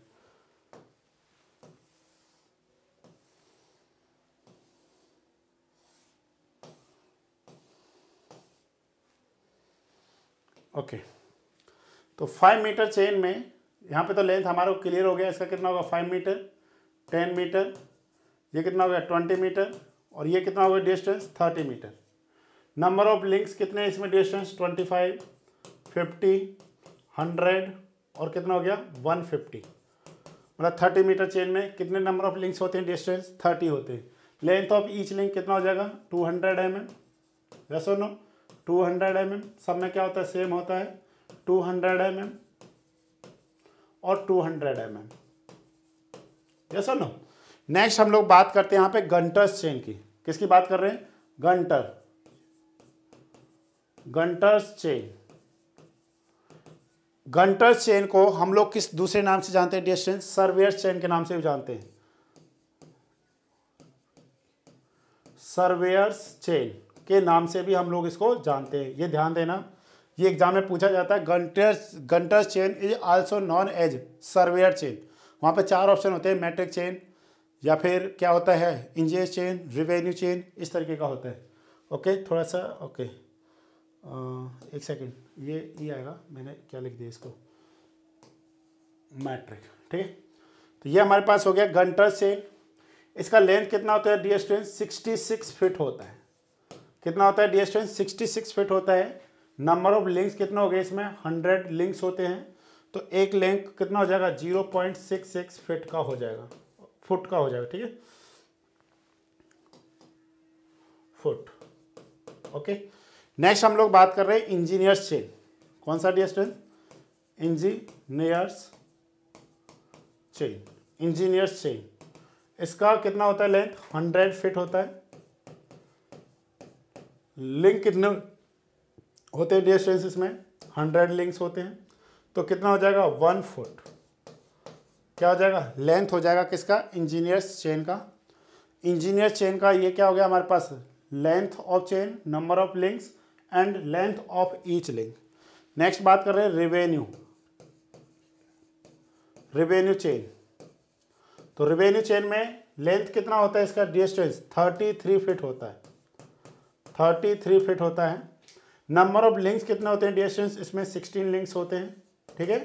ओके तो फाइव मीटर चेन में यहाँ पे तो लेंथ हमारा क्लियर हो गया इसका कितना होगा फाइव मीटर टेन मीटर ये कितना हो गया ट्वेंटी मीटर और ये कितना हो गया distance thirty metre number of links कितने इसमें distance twenty five fifty hundred और कितना हो गया वन फिफ्टी मतलब थर्टी मीटर चेन में कितने नंबर ऑफ लिंक्स होते हैं डिस्टेंस थर्टी होते हैं लेंथ ऑफ ईच लिंक कितना हो जाएगा two hundred m m yes no two hundred m m सब में क्या होता है सेम होता है टू हंड्रेड एम एम और two hundred m m yes और नो नेक्स्ट हम लोग बात करते हैं यहां पे गंटर्स चेन की किसकी बात कर रहे हैं Gunter Gunter's chain Gunter's chain को हम लोग किस दूसरे नाम से जानते हैं डिस्टेंस सर्वेयर्स चेन के नाम से भी जानते हैं सर्वेयर्स चेन के नाम से भी हम लोग इसको जानते हैं ये ध्यान देना ये एग्जाम में पूछा जाता है Gunter's Gunter's chain is also known as surveyor chain वहाँ पर चार ऑप्शन होते हैं मैट्रिक चेन या फिर क्या होता है इंजीनियर चेन रिवेन्यू चेन इस तरीके का होता है ओके थोड़ा सा ओके एक सेकेंड ये ये आएगा मैंने क्या लिख दिया इसको मैट्रिक ठीक है तो ये हमारे पास हो गया गंटर्स चेन इसका लेंथ कितना होता है dear student sixty six feet होता है कितना होता है डिस्टेंस 66 फीट होता है नंबर ऑफ लिंक्स कितना हो गए इसमें 100 लिंक्स होते हैं तो एक लिंक कितना हो जाएगा 0.66 फीट का हो जाएगा फुट का हो जाएगा ठीक है फुट ओके नेक्स्ट हम लोग बात कर रहे हैं इंजीनियर्स चेन कौन सा distance engineers chain engineers chain इसका कितना होता है लेंथ 100 फीट होता है लिंक कितने होते हैं डिस्टेंस इसमें हंड्रेड लिंक्स होते हैं तो कितना हो जाएगा वन फुट क्या हो जाएगा लेंथ हो जाएगा किसका इंजीनियर्स चेन का इंजीनियर्स चेन का ये क्या हो गया हमारे पास length of chain number of links and length of each link next बात कर रहे हैं रिवेन्यू रिवेन्यू चेन तो रिवेन्यू चेन में लेंथ कितना होता है इसका डिस्टेंस थर्टी थ्री फिट होता है थर्टी थ्री फिट होता है नंबर ऑफ लिंक्स कितने होते हैं डिस्टेंस इसमें सिक्सटीन लिंक्स होते हैं ठीक है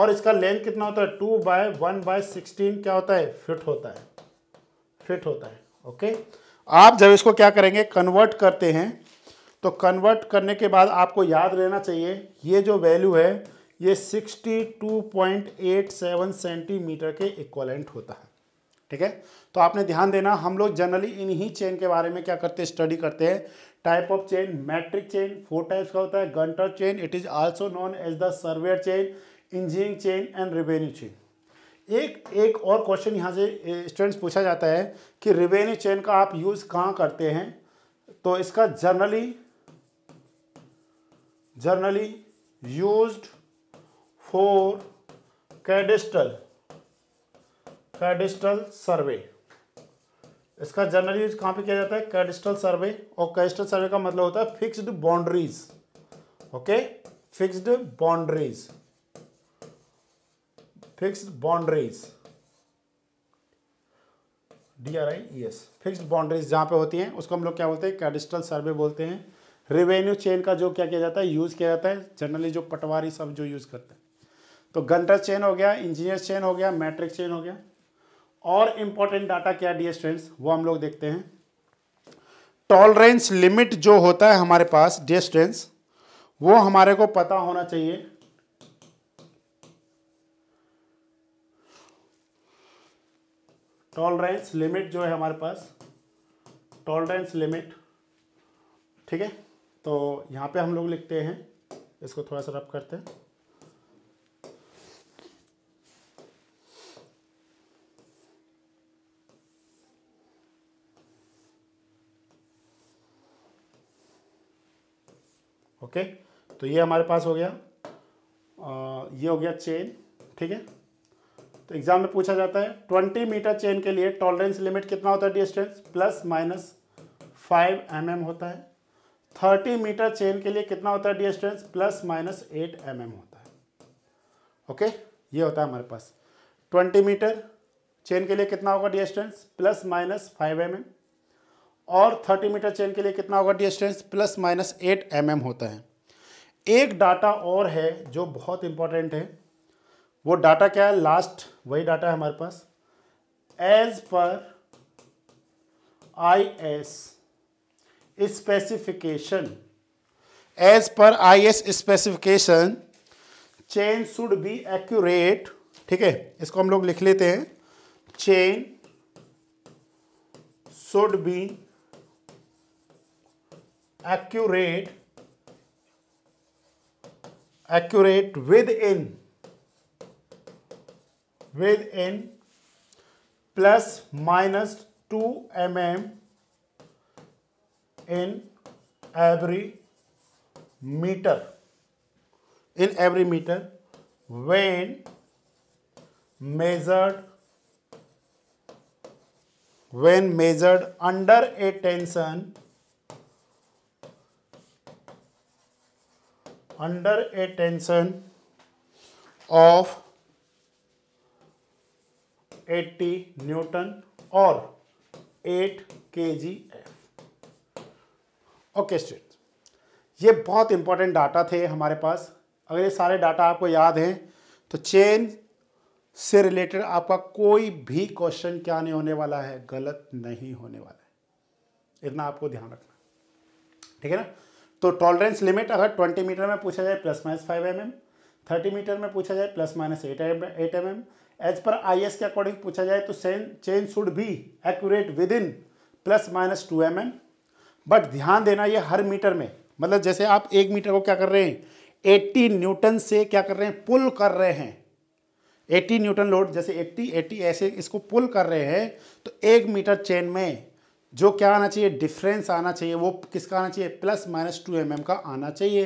और इसका लेंथ कितना होता है two by one by sixteen क्या होता है फिट होता है फिट होता है ओके आप जब इसको क्या करेंगे कन्वर्ट करते हैं तो कन्वर्ट करने के बाद आपको याद रहना चाहिए ये जो वैल्यू है ये सेवन सेंटीमीटर के इक्वलेंट होता है ठीक है तो आपने ध्यान देना हम लोग जनरली इन्हीं चेन के बारे में क्या करते हैं स्टडी करते हैं type of chain metric chain four types का होता है Gunter chain it is also known as the surveyor chain engineering chain and revenue chain एक एक और क्वेश्चन यहाँ से स्टूडेंट्स पूछा जाता है कि रिवेन्यू चेन का आप यूज़ कहाँ करते हैं तो इसका generally generally use for cadastral cadastral survey इसका जनरल यूज कहाँ पे किया जाता है कैडिस्टल सर्वे और कैडिस्टल सर्वे का मतलब होता है fixed boundaries okay fixed boundaries fixed boundaries D R I yes fixed boundaries जहाँ पे होती हैं उसको हम लोग क्या बोलते हैं कैडिस्टल सर्वे बोलते हैं रेवेन्यू चेन का जो क्या किया जाता है यूज़ किया जाता है जनरली जो पटवारी सब जो यूज़ करते हैं तो गंटर चेन हो गया इंजीनियर चेन हो गया मैट्रिक चेन हो गया और इंपॉर्टेंट डाटा क्या डी स्टूडेंट्स वो हम लोग देखते हैं टॉलरेंस लिमिट जो होता है हमारे पास डी स्टूडेंट्स वो हमारे को पता होना चाहिए टॉलरेंस लिमिट जो है हमारे पास टॉलरेंस लिमिट ठीक है तो यहाँ पे हम लोग लिखते हैं इसको थोड़ा सा रब करते हैं ओके तो ये हमारे पास हो गया आ, ये हो गया चेन ठीक है तो एग्जाम में पूछा जाता है ट्वेंटी मीटर चेन के लिए टॉलरेंस लिमिट कितना होता है distance plus minus five m m होता है थर्टी मीटर चेन के लिए कितना होता है distance plus minus eight m m होता है ओके ये होता है हमारे पास ट्वेंटी मीटर चेन के लिए कितना होगा distance plus minus five m m और 30 मीटर चेन के लिए कितना होगा distance plus minus eight m mm होता है एक डाटा और है जो बहुत इंपॉर्टेंट है वो डाटा क्या है लास्ट वही डाटा है हमारे पास as per I S specification as पर I S specification chain should be accurate ठीक है इसको हम लोग लिख लेते हैं chain should be accurate accurate within within plus minus 2 mm in every meter in every meter when measured when measured under a tension under a tension of 80 newton और 8 के जी एफ ओके स्टूडेंट ये बहुत important data थे हमारे पास अगर ये सारे data आपको याद हैं तो चेन से रिलेटेड आपका कोई भी क्वेश्चन क्या नहीं होने वाला है गलत नहीं होने वाला है इतना आपको ध्यान रखना ठीक है ना तो टॉलरेंस लिमिट अगर ट्वेंटी मीटर में पूछा जाए plus minus five m m thirty metre में पूछा जाए plus minus eight eight m m as पर आई एस के अकॉर्डिंग पूछा जाए तो सेन chain should be accurate within plus minus two m m but ध्यान देना ये हर मीटर में मतलब जैसे आप एक मीटर को क्या कर रहे हैं एट्टी न्यूटन से क्या कर रहे हैं पुल कर रहे हैं एट्टी न्यूटन लोड जैसे एट्टी एट्टी ऐसे इसको पुल कर रहे हैं तो एक मीटर चेन में जो क्या आना चाहिए डिफरेंस आना चाहिए वो किसका आना चाहिए प्लस माइनस टू एम का आना चाहिए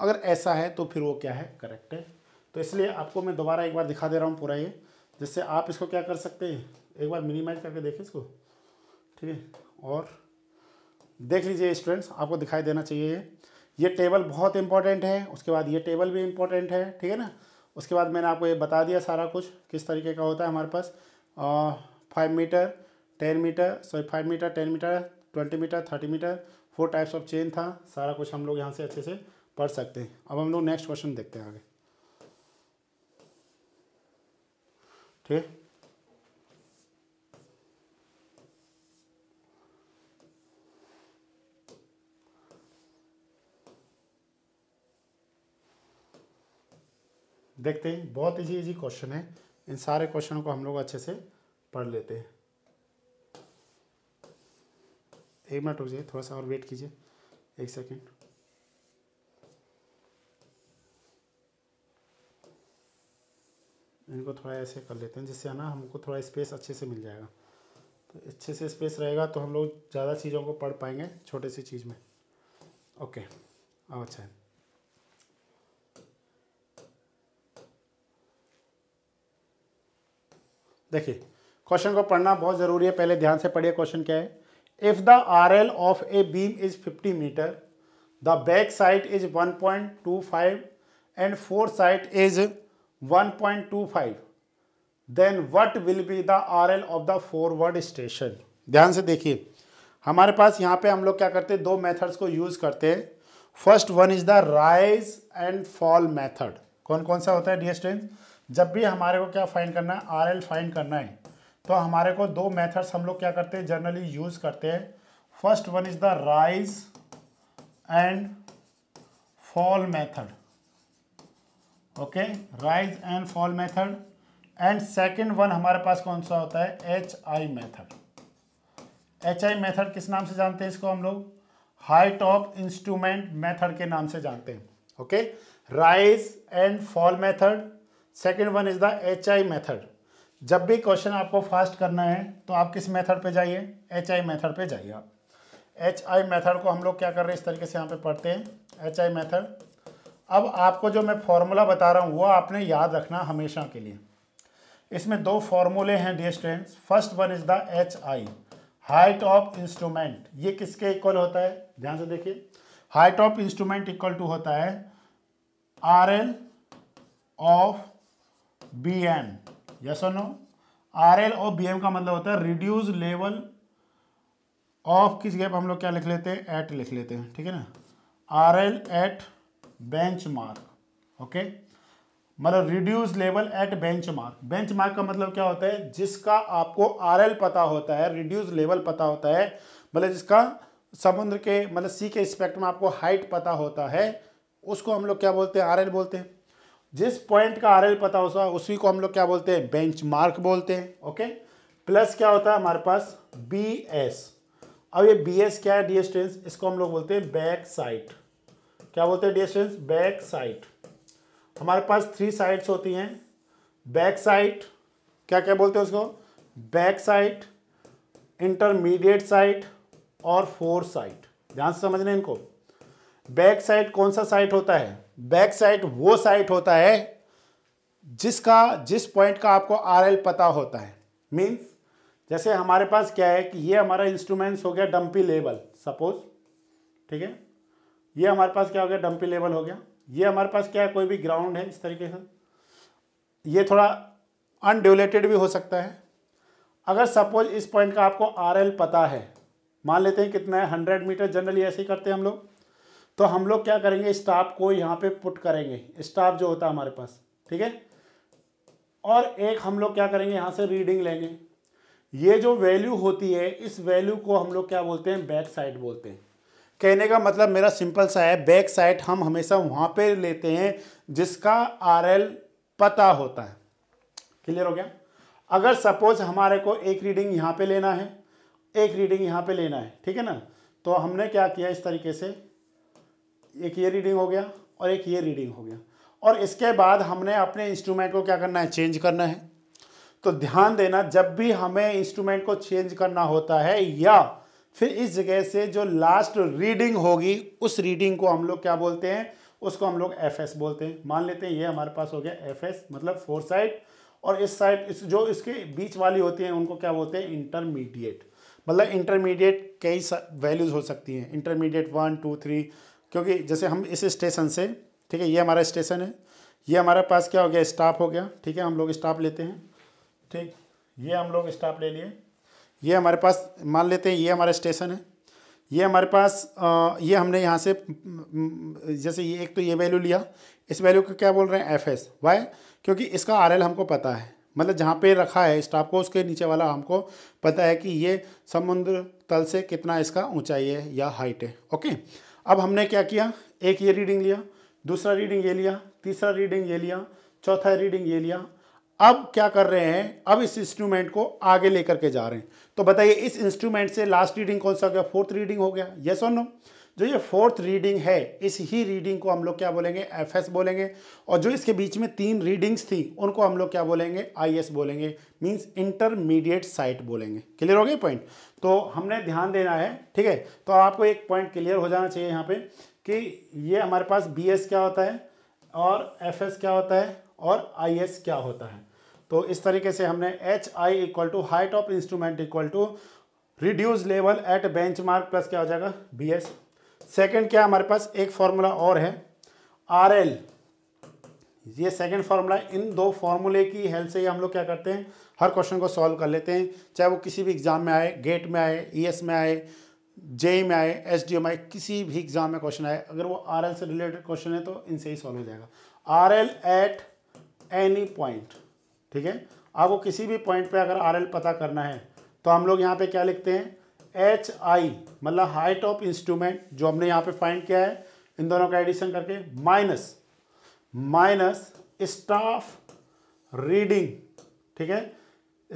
अगर ऐसा है तो फिर वो क्या है करेक्ट है तो इसलिए आपको मैं दोबारा एक बार दिखा दे रहा हूँ पूरा ये जिससे आप इसको क्या कर सकते हैं एक बार मिनिमाइज करके देखें इसको ठीक है और देख लीजिए स्टूडेंट्स आपको दिखाई देना चाहिए ये टेबल बहुत इंपॉर्टेंट है उसके बाद ये टेबल भी इम्पॉर्टेंट है ठीक है ना उसके बाद मैंने आपको ये बता दिया सारा कुछ किस तरीके का होता है हमारे पास five metre ten metre sorry five metre ten metre twenty metre thirty metre four types of chain था सारा कुछ हम लोग यहाँ से अच्छे से पढ़ सकते हैं अब हम लोग नेक्स्ट क्वेश्चन देखते हैं आगे ठीक देखते हैं बहुत इजी इजी क्वेश्चन है इन सारे क्वेश्चनों को हम लोग अच्छे से पढ़ लेते हैं एक मिनट रुक जाइए थोड़ा सा और वेट कीजिए एक सेकेंड इनको थोड़ा ऐसे कर लेते हैं जिससे है ना हमको थोड़ा स्पेस अच्छे से मिल जाएगा तो अच्छे से स्पेस रहेगा तो हम लोग ज़्यादा चीज़ों को पढ़ पाएंगे छोटे सी चीज़ में ओके अब अच्छा है देखिए क्वेश्चन को पढ़ना बहुत ज़रूरी है पहले ध्यान से पढ़िए क्वेश्चन क्या है if the R L of a beam is fifty metre the back side is one point two five and side is is one point two five then what will be the R L of the forward station ध्यान से देखिए हमारे पास यहाँ पे हम लोग क्या करते हैं दो मेथड्स को यूज़ करते हैं first one is the rise and fall method कौन कौन सा होता है डी जब भी हमारे को क्या फाइन करना है आर एल फाइन करना है तो हमारे को दो मेथड्स हम लोग क्या करते हैं जनरली यूज़ करते हैं first one is the rise and fall method okay rise and fall method and second one हमारे पास कौन सा होता है H I method H I method किस नाम से जानते हैं इसको हम लोग हाई टॉप इंस्ट्रूमेंट मैथड के नाम से जानते हैं okay rise and fall method second one is the H I method जब भी क्वेश्चन आपको फास्ट करना है तो आप किस मेथड पे जाइए एच आई मेथड पे जाइए आप एच आई मेथड को हम लोग क्या कर रहे हैं इस तरीके से यहाँ पे पढ़ते हैं एच आई मेथड अब आपको जो मैं फॉर्मूला बता रहा हूँ वो आपने याद रखना हमेशा के लिए इसमें दो फॉर्मूले हैं dear students first one is the H I height of instrument ये किसके इक्वल होता है ध्यान से देखिए height of instrument equal to होता है R L of B N yes और नो आर एल और बी एम का मतलब होता है रिड्यूज लेवल ऑफ किस गैप हम लोग क्या लिख लेते हैं एट लिख लेते हैं ठीक है ना R L at bench mark okay मतलब reduce level at bench mark bench mark का मतलब क्या होता है जिसका आपको आर एल पता होता है रिड्यूस लेवल पता होता है मतलब जिसका समुद्र के मतलब सी के स्पेक्ट में आपको हाइट पता होता है उसको हम लोग क्या बोलते हैं आर एल बोलते हैं जिस पॉइंट का एल पता हो उसी को हम लोग क्या बोलते हैं मार्क बोलते हैं ओके प्लस क्या होता है हमारे पास बी एस अब ये बी एस क्या है डिस्टेंस इसको हम लोग बोलते हैं बैक साइड क्या बोलते हैं डिस्टेंस बैक साइड हमारे पास थ्री साइड्स होती हैं बैक साइड क्या क्या बोलते हैं उसको बैक साइड इंटरमीडिएट साइड और फोर साइड ध्यान से समझना इनको बैक साइड कौन सा साइट होता है बैक साइड वो साइट होता है जिसका जिस पॉइंट का आपको आर पता होता है मीन्स जैसे हमारे पास क्या है कि ये हमारा इंस्ट्रूमेंट्स हो गया डम्पी लेवल सपोज ठीक है ये हमारे पास क्या हो गया डम्पी लेवल हो गया ये हमारे पास क्या है कोई भी ग्राउंड है इस तरीके से ये थोड़ा अनड्यूलेटेड भी हो सकता है अगर सपोज इस पॉइंट का आपको आर पता है मान लेते हैं कितना है हंड्रेड मीटर जनरली ऐसे ही करते हैं हम लोग तो हम लोग क्या करेंगे स्टाफ को यहाँ पे पुट करेंगे स्टाफ जो होता है हमारे पास ठीक है और एक हम लोग क्या करेंगे यहाँ से रीडिंग लेंगे ये जो वैल्यू होती है इस वैल्यू को हम लोग क्या बोलते हैं बैक साइड बोलते हैं कहने का मतलब मेरा सिंपल सा है बैक साइड हम हमेशा वहाँ पे लेते हैं जिसका आर पता होता है क्लियर हो गया अगर सपोज हमारे को एक रीडिंग यहाँ पे लेना है एक रीडिंग यहाँ पे लेना है ठीक है ना तो हमने क्या किया इस तरीके से एक ये रीडिंग हो गया और एक ये रीडिंग हो गया और इसके बाद हमने अपने इंस्ट्रूमेंट को क्या करना है चेंज करना है तो ध्यान देना जब भी हमें इंस्ट्रूमेंट को चेंज करना होता है या फिर इस जगह से जो लास्ट रीडिंग होगी उस रीडिंग को हम लोग क्या बोलते हैं उसको हम लोग एफ एस बोलते हैं मान लेते हैं ये हमारे पास हो गया एफ एस मतलब फोर साइड और इस साइड इस जो इसके बीच वाली होती है उनको क्या बोलते हैं इंटरमीडिएट मतलब इंटरमीडिएट कई वैल्यूज़ हो सकती हैं इंटरमीडिएट वन टू थ्री क्योंकि जैसे हम इस स्टेशन से ठीक है ये हमारा स्टेशन है ये हमारे पास क्या हो गया स्टाफ हो गया ठीक है हम लोग स्टाफ लेते हैं ठीक ये हम लोग स्टाफ ले लिए ये हमारे पास मान लेते हैं ये हमारा स्टेशन है ये हमारे पास ये हमने यहाँ से जैसे ये एक तो ये वैल्यू लिया इस वैल्यू को क्या बोल रहे हैं एफ एस वाई क्योंकि इसका आर एल हमको पता है मतलब जहाँ पे रखा है स्टाफ को उसके नीचे वाला हमको पता है कि ये समुद्र तल से कितना इसका ऊंचाई है या हाइट है ओके अब हमने क्या किया एक ये रीडिंग लिया दूसरा रीडिंग ये लिया तीसरा रीडिंग ये लिया चौथा रीडिंग ये लिया अब क्या कर रहे हैं अब इस इंस्ट्रूमेंट को आगे लेकर के जा रहे हैं तो बताइए इस इंस्ट्रूमेंट से लास्ट रीडिंग कौन सा हो गया फोर्थ रीडिंग हो गया येस और नो जो ये फोर्थ रीडिंग है इस ही रीडिंग को हम लोग क्या बोलेंगे एफ बोलेंगे और जो इसके बीच में तीन रीडिंग्स थी उनको हम लोग क्या बोलेंगे आई बोलेंगे मीन्स इंटरमीडिएट साइट बोलेंगे क्लियर हो गए पॉइंट तो हमने ध्यान देना है ठीक है तो आपको एक पॉइंट क्लियर हो जाना चाहिए यहाँ पे कि ये हमारे पास बी एस क्या होता है और एफ एस क्या होता है और आई एस क्या होता है तो इस तरीके से हमने H I equal to height of instrument equal to reduce level at bench mark plus क्या हो जाएगा बी एस सेकेंड क्या हमारे पास एक फॉर्मूला और है आर एल ये सेकंड फार्मूला इन दो फार्मूले की हेल्प से ही हम लोग क्या करते हैं हर क्वेश्चन को सॉल्व कर लेते हैं चाहे वो किसी भी एग्ज़ाम में आए गेट में आए ई e में आए जेई में आए एस डी में आए किसी भी एग्ज़ाम में क्वेश्चन आए अगर वो आर से रिलेटेड क्वेश्चन है तो इनसे ही सॉल्व हो जाएगा R L at any point ठीक है आपको किसी भी पॉइंट पे अगर आर पता करना है तो हम लोग यहाँ पे क्या लिखते हैं एच आई मतलब हाइट ऑफ इंस्ट्रूमेंट जो हमने यहाँ पे फाइंड किया है इन दोनों का एडिशन करके माइनस माइनस स्टाफ रीडिंग ठीक है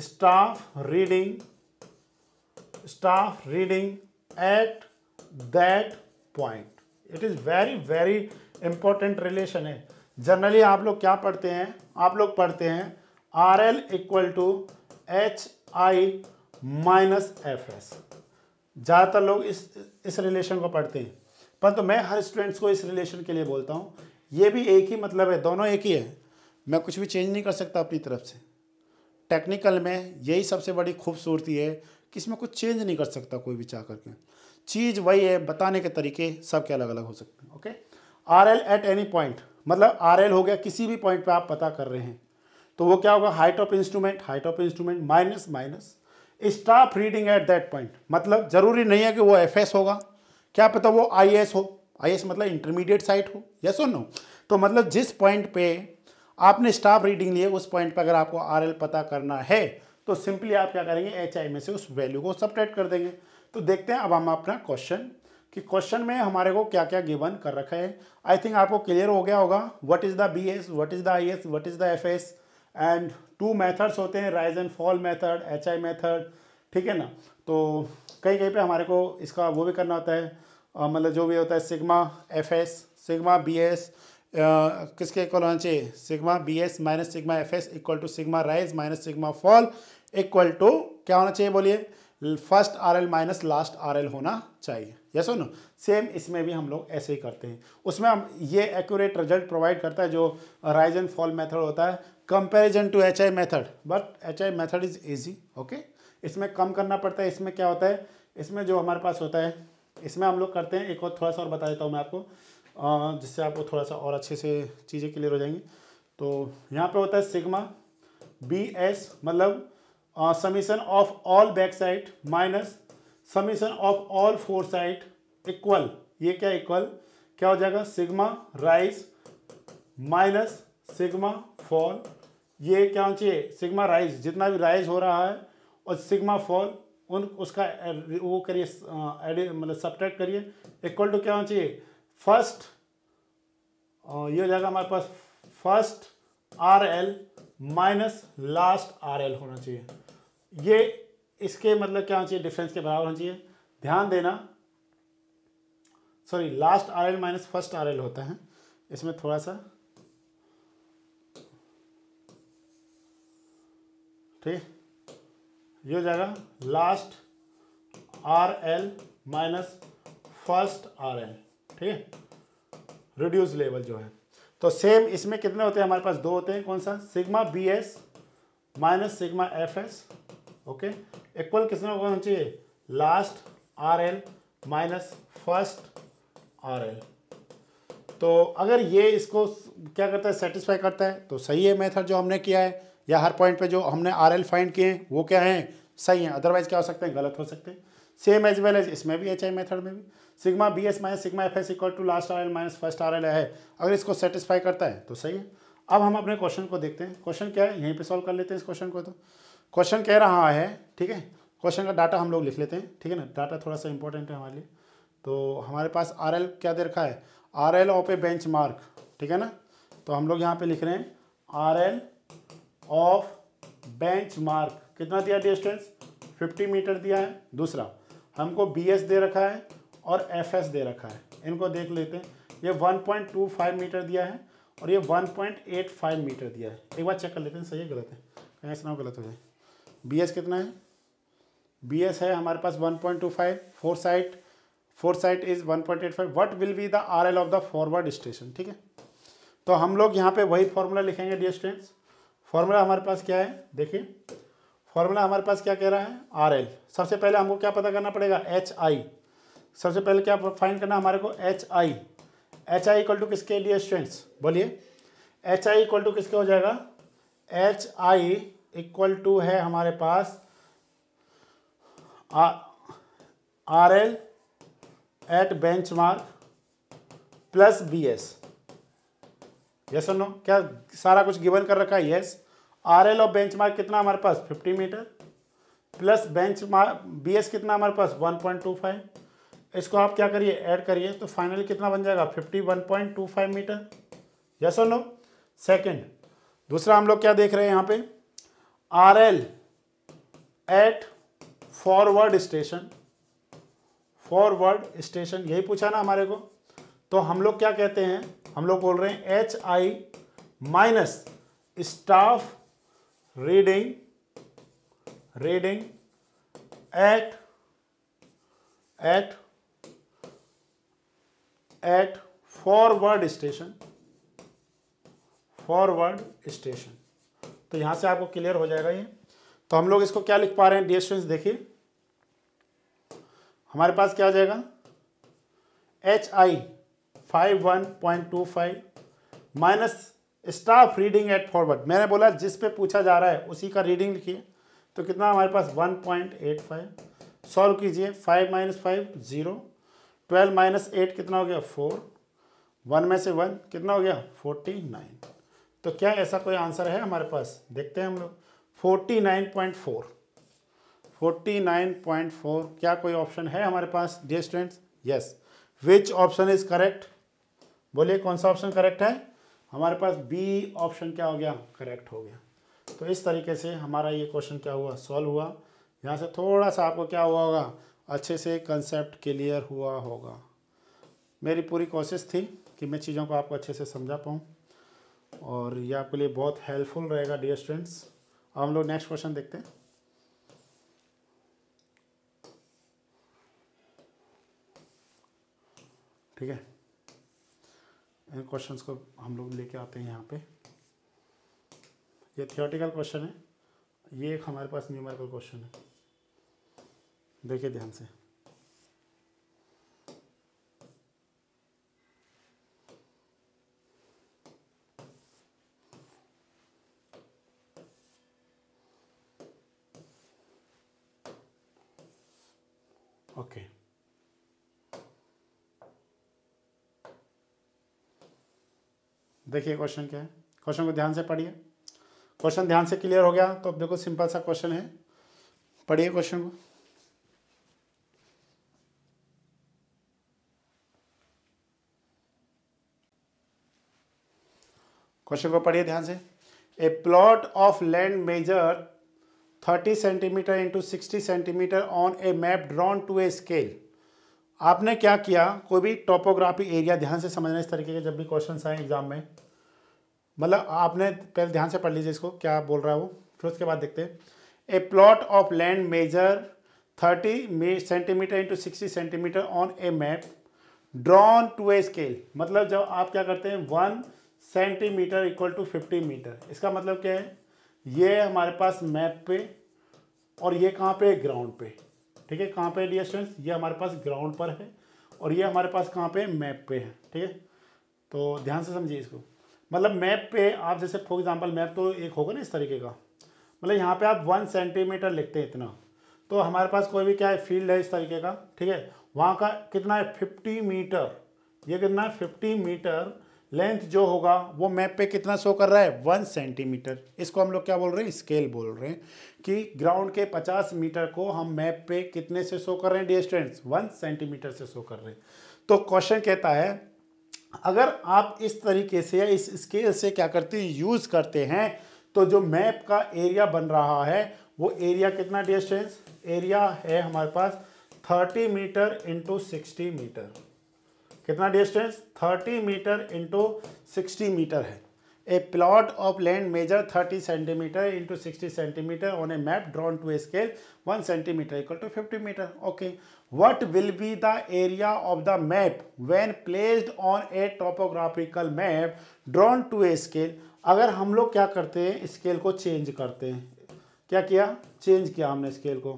staff reading staff reading at that point it is very very important relation है जनरली आप लोग क्या पढ़ते हैं आप लोग पढ़ते हैं R L equal to H I minus F S ज़्यादातर लोग इस इस रिलेशन को पढ़ते हैं परंतु तो मैं हर स्टूडेंट्स को इस रिलेशन के लिए बोलता हूँ ये भी एक ही मतलब है दोनों एक ही है मैं कुछ भी चेंज नहीं कर सकता अपनी तरफ से टेक्निकल में यही सबसे बड़ी खूबसूरती है कि इसमें कुछ चेंज नहीं कर सकता कोई भी चाह करके चीज़ वही है बताने के तरीके सब के अलग अलग हो सकते हैं okay R L at any point मतलब आर एल हो गया किसी भी पॉइंट पे आप पता कर रहे हैं तो वो क्या होगा height of instrument height of instrument minus minus staff reading at that point मतलब ज़रूरी नहीं है कि वो एफ एस होगा क्या पता वो आई एस हो आई मतलब इंटरमीडिएट साइट हो या सुनो तो मतलब जिस पॉइंट पे आपने स्टाफ रीडिंग लिए उस पॉइंट पर अगर आपको आर पता करना है तो सिंपली आप क्या करेंगे एच में से उस वैल्यू को सब्ट्रैक्ट कर देंगे तो देखते हैं अब हम अपना क्वेश्चन कि क्वेश्चन में हमारे को क्या क्या गिवन कर रखा है आई थिंक आपको क्लियर हो गया होगा what is the B S what is the I S what is the F S and two methods होते हैं rise and fall method H I method ठीक है ना तो कहीं कहीं पे हमारे को इसका वो भी करना होता है मतलब जो भी होता है sigma F S sigma B S किसके इक्वल होना चाहिए sigma B S minus sigma F S equal to sigma rise minus sigma fall equal to क्या होना चाहिए बोलिए first R L minus last R L होना चाहिए यस नो सेम इसमें भी हम लोग ऐसे ही करते हैं उसमें हम ये एक्यूरेट रिजल्ट प्रोवाइड करता है जो राइज एंड फॉल मेथड होता है comparison to H I method but H I method is easy okay इसमें कम करना पड़ता है इसमें क्या होता है इसमें जो हमारे पास होता है इसमें हम लोग करते हैं एक और थोड़ा सा और बता देता हूँ मैं आपको जिससे आपको थोड़ा सा और अच्छे से चीज़ें क्लियर हो जाएंगी तो यहाँ पे होता है सिग्मा बी एस मतलब summation of all back side minus summation of all fore side equal ये क्या इक्वल क्या हो जाएगा sigma rise minus sigma fall ये क्या होना चाहिए सिग्मा राइज जितना भी राइज हो रहा है और सिग्मा फॉल उन उसका वो करिए एड मतलब सब्ट्रैक्ट करिए इक्वल टू क्या होना चाहिए फर्स्ट ये हो जाएगा हमारे पास first R L minus last R L होना चाहिए ये इसके मतलब क्या होना चाहिए डिफरेंस के बराबर होना चाहिए ध्यान देना sorry last R L minus first R L होता है इसमें थोड़ा सा ठीक ये हो जाएगा last R L minus first R L ठीक है रिड्यूस लेवल जो है तो सेम इसमें कितने होते हैं हमारे पास दो होते हैं कौन सा sigma B S minus sigma F S okay equal किसने होना चाहिए last R L minus first R L तो अगर ये इसको क्या करता है सेटिस्फाई करता है तो सही है मेथड जो हमने किया है या हर पॉइंट पे जो हमने आर एल फाइंड किए हैं वो क्या हैं सही हैं अदरवाइज क्या हो सकते हैं गलत हो सकते हैं सेम एज वेल एज इसमें भी एच आई मेथड में भी sigma B S minus sigma F S equal to last R L minus first R L है अगर इसको सेटिस्फाई करता है तो सही है अब हम अपने क्वेश्चन को देखते हैं क्वेश्चन क्या है यहीं पर सॉल्व कर लेते हैं इस क्वेश्चन को तो क्वेश्चन कह रहा है ठीक है क्वेश्चन का डाटा हम लोग लिख लेते हैं ठीक है ना डाटा थोड़ा सा इंपॉर्टेंट है हमारे लिए तो हमारे पास आर एल क्या दे रखा है R L of a benchmark ठीक है ना तो हम लोग यहाँ पे लिख रहे हैं R L of benchmark कितना दिया डिस्टेंस 50 मीटर दिया है दूसरा हमको बी एस दे रखा है और एफ एस दे रखा है इनको देख लेते हैं ये 1.25 मीटर दिया है और ये 1.85 मीटर दिया है एक बार चेक कर लेते हैं सही है गलत है कहीं ऐसा ना गलत हो जाए बी एस कितना है बी एस है हमारे पास 1.25 fore sight fore sight is 1.85 what will be the R L of the forward station ठीक है तो हम लोग यहाँ पे वही फॉर्मूला लिखेंगे डिस्टेंस फॉर्मूला हमारे पास क्या है देखिए फॉर्मूला हमारे पास क्या कह रहा है आर एल सबसे पहले हमको क्या पता करना पड़ेगा एच आई सबसे पहले क्या फाइंड करना हमारे को H I H I equal to किसके लिए स्टूडेंट्स बोलिए एच आई इक्वल टू किसके हो जाएगा एच आई इक्वल टू है हमारे पास R L at bench mark plus B S yes no क्या सारा कुछ गिवन कर रखा है yes R L of benchmark कितना हमारे पास fifty metre plus benchmark B S कितना हमारे पास वन पॉइंट टू फाइव इसको आप क्या करिए ऐड करिए तो फाइनल कितना बन जाएगा fifty one point two five metre yes और नो सेकेंड दूसरा हम लोग क्या देख रहे हैं यहाँ पे R L at forward station forward station यही पूछा ना हमारे को तो हम लोग क्या कहते हैं हम लोग बोल रहे हैं H I minus staff reading reading at at at forward station forward station तो यहां से आपको क्लियर हो जाएगा ये तो हम लोग इसको क्या लिख पा रहे हैं डिस्टेंस देखिए हमारे पास क्या आ जाएगा H I five one point two five minus staff reading at forward मैंने बोला जिस पे पूछा जा रहा है उसी का रीडिंग लिखिए तो कितना हमारे पास one point eight five solve कीजिए five minus five zero twelve minus eight कितना हो गया फोर वन में से वन कितना हो गया फोर्टी नाइन तो क्या ऐसा कोई आंसर है हमारे पास देखते हैं हम लोग forty nine point four forty nine point four क्या कोई ऑप्शन है हमारे पास dear students yes which option is correct बोलिए कौन सा ऑप्शन करेक्ट है हमारे पास बी ऑप्शन क्या हो गया करेक्ट हो गया तो इस तरीके से हमारा ये क्वेश्चन क्या हुआ सॉल्व हुआ यहाँ से थोड़ा सा आपको क्या हुआ होगा अच्छे से कंसेप्ट क्लियर हुआ होगा मेरी पूरी कोशिश थी कि मैं चीज़ों को आपको अच्छे से समझा पाऊँ और ये आपके लिए बहुत हेल्पफुल रहेगा डियर स्टूडेंट्स हम लोग नेक्स्ट क्वेश्चन देखते हैं ठीक है क्वेश्चंस को हम लोग लेके आते हैं यहाँ पे ये थियोटिकल क्वेश्चन है ये एक हमारे पास न्यूमेरिकल क्वेश्चन है देखिए ध्यान से ओके okay. देखिए क्वेश्चन क्या है क्वेश्चन को ध्यान से पढ़िए क्वेश्चन ध्यान से क्लियर हो गया तो देखो सिंपल सा क्वेश्चन है पढ़िए क्वेश्चन को क्वेश्चन को पढ़िए ध्यान से a plot of land measure thirty centimetre into sixty centimetre on a map drawn to a scale आपने क्या किया कोई भी टोपोग्राफी एरिया ध्यान से समझना इस तरीके के जब भी क्वेश्चन आए एग्जाम में मतलब आपने पहले ध्यान से पढ़ लीजिए इसको क्या बोल रहा है वो फिर उसके बाद देखते हैं a plot of land measure thirty centimetre into sixty centimetre on a map drawn to a scale मतलब जब आप क्या करते हैं one centimetre equal to fifty metre इसका मतलब क्या है ये हमारे पास मैप पे और ये कहाँ पे ग्राउंड पे ठीक है कहाँ पे डियर स्टूडेंट्स ये हमारे पास ग्राउंड पर है और ये हमारे पास कहाँ पे मैप पे है ठीक है तो ध्यान से समझिए इसको मतलब मैप पे आप जैसे फॉर एग्जांपल मैप तो एक होगा ना इस तरीके का मतलब यहाँ पे आप वन सेंटीमीटर लिखते हैं इतना तो हमारे पास कोई भी क्या है फील्ड है इस तरीके का ठीक है वहाँ का कितना है फिफ्टी मीटर ये कितना है फिफ्टी मीटर लेंथ जो होगा वो मैप पे कितना शो कर रहा है वन सेंटीमीटर इसको हम लोग क्या बोल रहे हैं स्केल बोल रहे हैं कि ग्राउंड के पचास मीटर को हम मैप पे कितने से शो कर रहे हैं डिस्टेंस वन सेंटीमीटर से शो कर रहे हैं तो क्वेश्चन कहता है अगर आप इस तरीके से या इस स्केल से क्या करते हैं यूज़ करते हैं तो जो मैप का एरिया बन रहा है वो एरिया कितना डिस्टेंस एरिया है हमारे पास thirty metre into sixty metre कितना distance 30 metre into sixty metre है a plot of land measure 30 centimetre into sixty centimetre on a map drawn to a scale one centimetre equal to fifty metre okay what will be the area of the map when placed on a topographical map drawn to a scale अगर हम लोग क्या करते हैं scale को change करते हैं क्या किया चेंज किया हमने स्केल को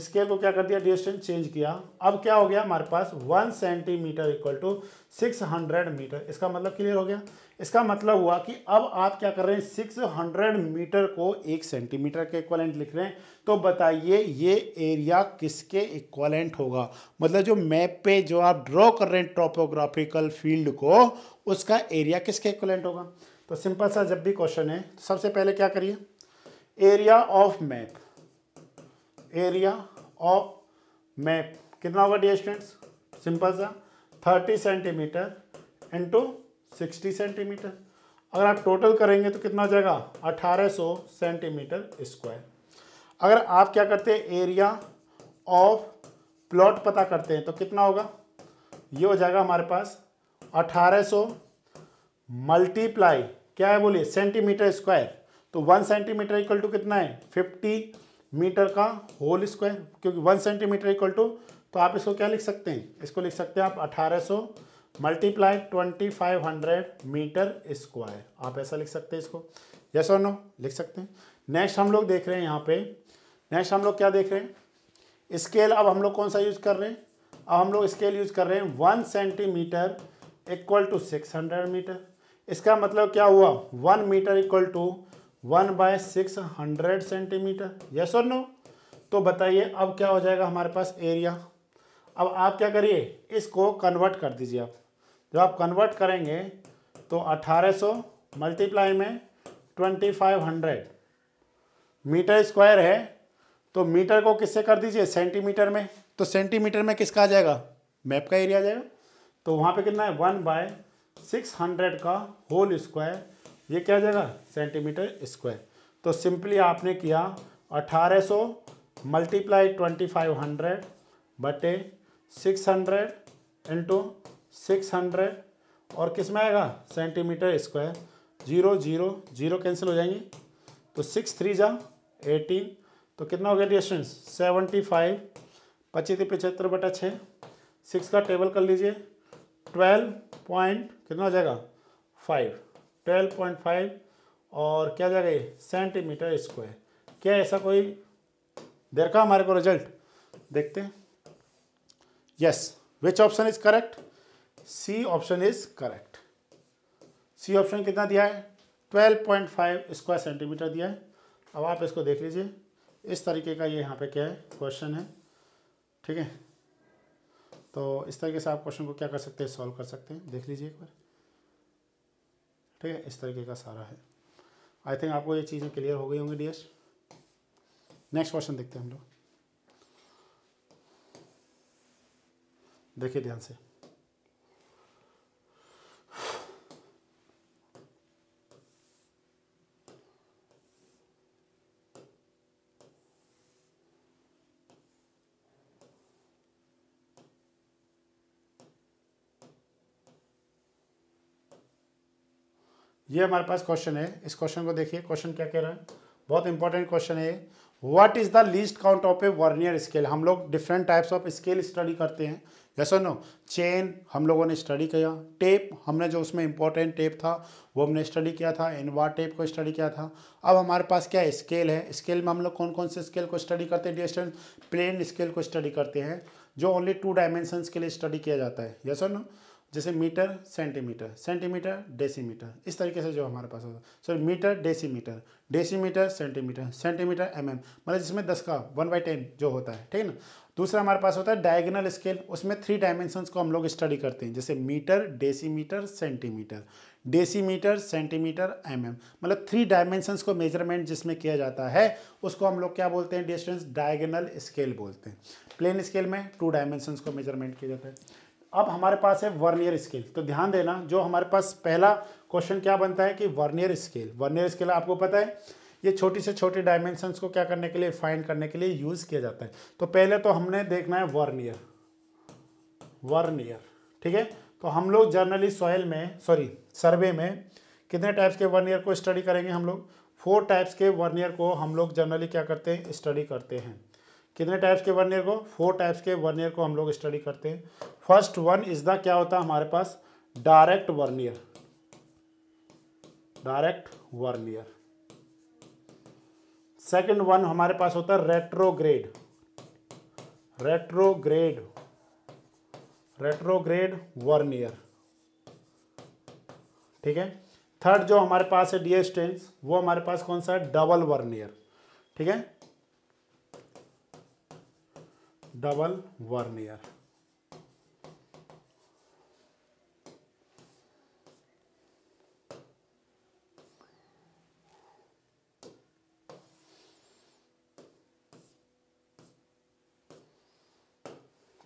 स्केल को क्या कर दिया डिस्टेंस चेंज किया अब क्या हो गया हमारे पास one centimetre equal to six hundred metre इसका मतलब क्लियर हो गया इसका मतलब हुआ कि अब आप क्या कर रहे हैं सिक्स हंड्रेड मीटर को एक सेंटीमीटर के इक्वलेंट लिख रहे हैं तो बताइए ये एरिया किसके इक्वलेंट होगा मतलब जो मैप पे जो आप ड्रॉ कर रहे हैं टोपोग्राफिकल फील्ड को उसका एरिया किसके इक्वलेंट होगा तो सिंपल सा जब भी क्वेश्चन है तो सबसे पहले क्या करिए area of map area of map कितना होगा डी स्टूडेंट्स सिंपल सा 30 सेंटीमीटर इंटू सिक्सटी सेंटीमीटर अगर आप टोटल करेंगे तो कितना हो जाएगा 1800 सेंटीमीटर स्क्वायर अगर आप क्या करते हैं एरिया ऑफ प्लॉट पता करते हैं तो कितना होगा ये हो जाएगा हमारे पास 1800 मल्टीप्लाई क्या है बोलिए सेंटीमीटर स्क्वायर तो वन सेंटीमीटर इक्वल टू कितना है फिफ्टी मीटर का होल स्क्वायर क्योंकि वन सेंटीमीटर इक्वल टू तो आप इसको क्या लिख सकते हैं इसको लिख सकते हैं आप अठारह सौ multiply twenty five hundred metre square आप ऐसा लिख सकते हैं इसको यस और नो लिख सकते हैं नेक्स्ट हम लोग देख रहे हैं यहाँ पे नेक्स्ट हम लोग क्या देख रहे हैं स्केल अब हम लोग कौन सा यूज़ कर रहे हैं अब हम लोग स्केल यूज़ कर रहे हैं one centimetre equal to six hundred metre इसका मतलब क्या हुआ one metre equal to one by six hundred centimetre yes और नो तो बताइए अब क्या हो जाएगा हमारे पास एरिया अब आप क्या करिए इसको कन्वर्ट कर दीजिए आप जब आप कन्वर्ट करेंगे तो 1800 मल्टीप्लाई में 2500 मीटर स्क्वायर है तो मीटर को किससे कर दीजिए सेंटीमीटर में तो सेंटीमीटर में किसका आ जाएगा मैप का एरिया आ जाएगा तो वहाँ पे कितना है वन बाय सिक्स हंड्रेड का होल स्क्वायर ये क्या जाएगा सेंटीमीटर स्क्वायर तो सिंपली आपने किया 1800 सौ मल्टीप्लाई ट्वेंटी फाइव हंड्रेड बटे six hundred into six hundred और किस में आएगा centimetre square zero zero zero cancel हो जाएंगे तो सिक्स थ्री जा एटीन तो कितना हो गया डिस्टेंस सेवेंटी फाइव पच्चीस पचहत्तर बटा छः सिक्स का टेबल कर लीजिए ट्वेल्व पॉइंट कितना हो जाएगा फाइव ट्वेल्व पॉइंट फाइव और क्या जाएगा ये सेंटीमीटर स्क्वायर क्या ऐसा कोई देर का हमारे को रिजल्ट देखते हैं yes which option is correct C option is correct C option कितना दिया है twelve point five square centimetre दिया है अब आप इसको देख लीजिए इस तरीके का ये यहाँ पे क्या है क्वेश्चन है ठीक है तो इस तरीके से आप क्वेश्चन को क्या कर सकते हैं सॉल्व कर सकते हैं देख लीजिए एक बार ठीक है इस तरीके का सारा है आई थिंक आपको ये चीज़ें क्लियर हो गई होंगी डी नेक्स्ट क्वेश्चन देखते हैं हम लोग देखिए ध्यान से ये हमारे पास क्वेश्चन है इस क्वेश्चन को देखिए क्वेश्चन क्या कह रहा है बहुत इंपॉर्टेंट क्वेश्चन है what is the least count of a vernier scale हम लोग different types of scale study करते हैं जैसे नो चेन हम लोगों ने स्टडी किया टेप हमने जो उसमें इंपॉर्टेंट टेप था वो हमने स्टडी किया था इनवा टेप को स्टडी किया था अब हमारे पास क्या स्केल है स्केल में हम लोग कौन कौन से स्केल को स्टडी करते हैं डिस्टेंस प्लेन स्केल को स्टडी करते हैं जो ओनली टू डायमेंशंस के लिए स्टडी किया जाता है जैसे नो जैसे मीटर सेंटीमीटर सेंटीमीटर डेसीमीटर इस तरीके से जो हमारे पास होता है sorry metre decimetre decimetre centimetre centimetre MM मतलब जिसमें दस का वन बाई टेन जो होता है ठीक है ना दूसरा हमारे पास होता है डायगनल स्केल उसमें थ्री डायमेंशन को हम लोग स्टडी करते हैं जैसे metre decimetre centimetre decimetre centimetre MM मतलब थ्री डायमेंशंस को मेजरमेंट जिसमें किया जाता है उसको हम लोग क्या बोलते हैं डिस्टेंस डायगनल स्केल बोलते हैं प्लेन स्केल में टू डायमेंशंस को मेजरमेंट किया जाता है अब हमारे पास है वर्नियर स्केल तो ध्यान देना जो हमारे पास पहला क्वेश्चन क्या बनता है कि वर्नियर स्केल वर्नियर स्केल आपको पता है ये छोटी से छोटी डायमेंशन को क्या करने के लिए फाइन करने के लिए यूज़ किया जाता है तो पहले तो हमने देखना है वर्नियर वर्नियर ठीक है तो हम लोग जर्नली सॉयल में सॉरी सर्वे में कितने टाइप्स के वर्नियर को स्टडी करेंगे हम लोग फोर टाइप्स के वर्नियर को हम लोग जनरली क्या करते हैं स्टडी करते हैं कितने टाइप्स के वन ईयर को फोर टाइप्स के वन ईयर को हम लोग स्टडी करते हैं फर्स्ट वन इज द क्या होता है हमारे पास direct vernier direct vernier second one हमारे पास होता है retrograde retrograde retrograde vernier ठीक है थर्ड जो हमारे पास है डी वो हमारे पास कौन सा है डबल वर्नियर ईयर ठीक है डबल वर्नियर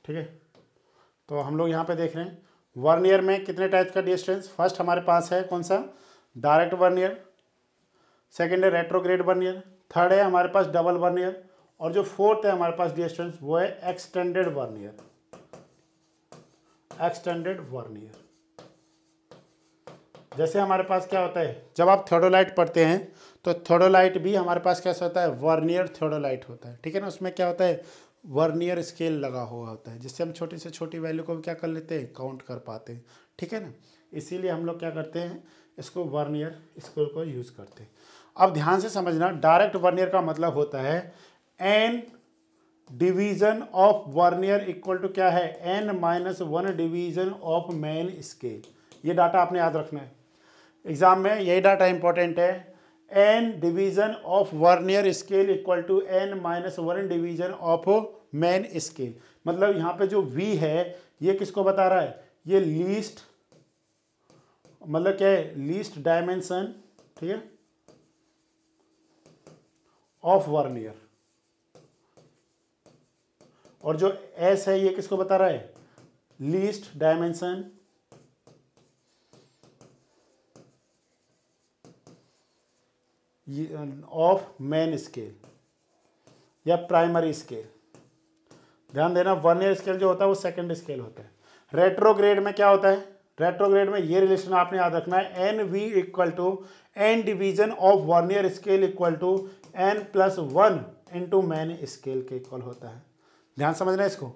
ठीक है तो हम लोग यहां पे देख रहे हैं वर्नियर में कितने टाइप का डिस्टेंस फर्स्ट हमारे पास है कौन सा डायरेक्ट वर्नियर सेकेंड है रेट्रोग्रेड वर्नियर थर्ड है हमारे पास डबल वर्नियर और जो फोर्थ है हमारे पास डियर स्टूडेंट्स वो है एक्सटेंडेड वर्नियर एक्सटेंडेड वर्नियर जैसे हमारे पास क्या होता है जब आप थर्डोलाइट पढ़ते हैं तो थर्डोलाइट भी हमारे पास कैसा होता है वर्नियर थर्डोलाइट होता है ठीक है ना उसमें क्या होता है वर्नियर स्केल लगा हुआ होता है जिससे हम छोटी से छोटी वैल्यू को भी क्या कर लेते हैं काउंट कर पाते हैं ठीक है ना इसीलिए हम लोग क्या करते हैं इसको वर्नियर स्केल को यूज़ करते हैं अब ध्यान से समझना डायरेक्ट वर्नियर का मतलब होता है N division of vernier equal to क्या है N minus one division of main scale ये डाटा आपने याद रखना है एग्जाम में यही डाटा इंपॉर्टेंट है N division of vernier scale equal to N minus one division of main scale मतलब यहाँ पे जो वी है ये किसको बता रहा है ये लीस्ट मतलब क्या है लीस्ट डायमेंशन ठीक है ऑफ वर्नियर और जो एस है ये किसको बता रहा है least dimension of main scale या प्राइमरी स्केल ध्यान देना वन ईयर स्केल जो होता है वो सेकेंड स्केल होता है रेट्रोग्रेड में क्या होता है रेट्रोग्रेड में ये रिलेशन आपने याद रखना है N V equal to N division of vernier scale equal to N plus one into main scale के इक्वल होता है ध्यान समझना इसको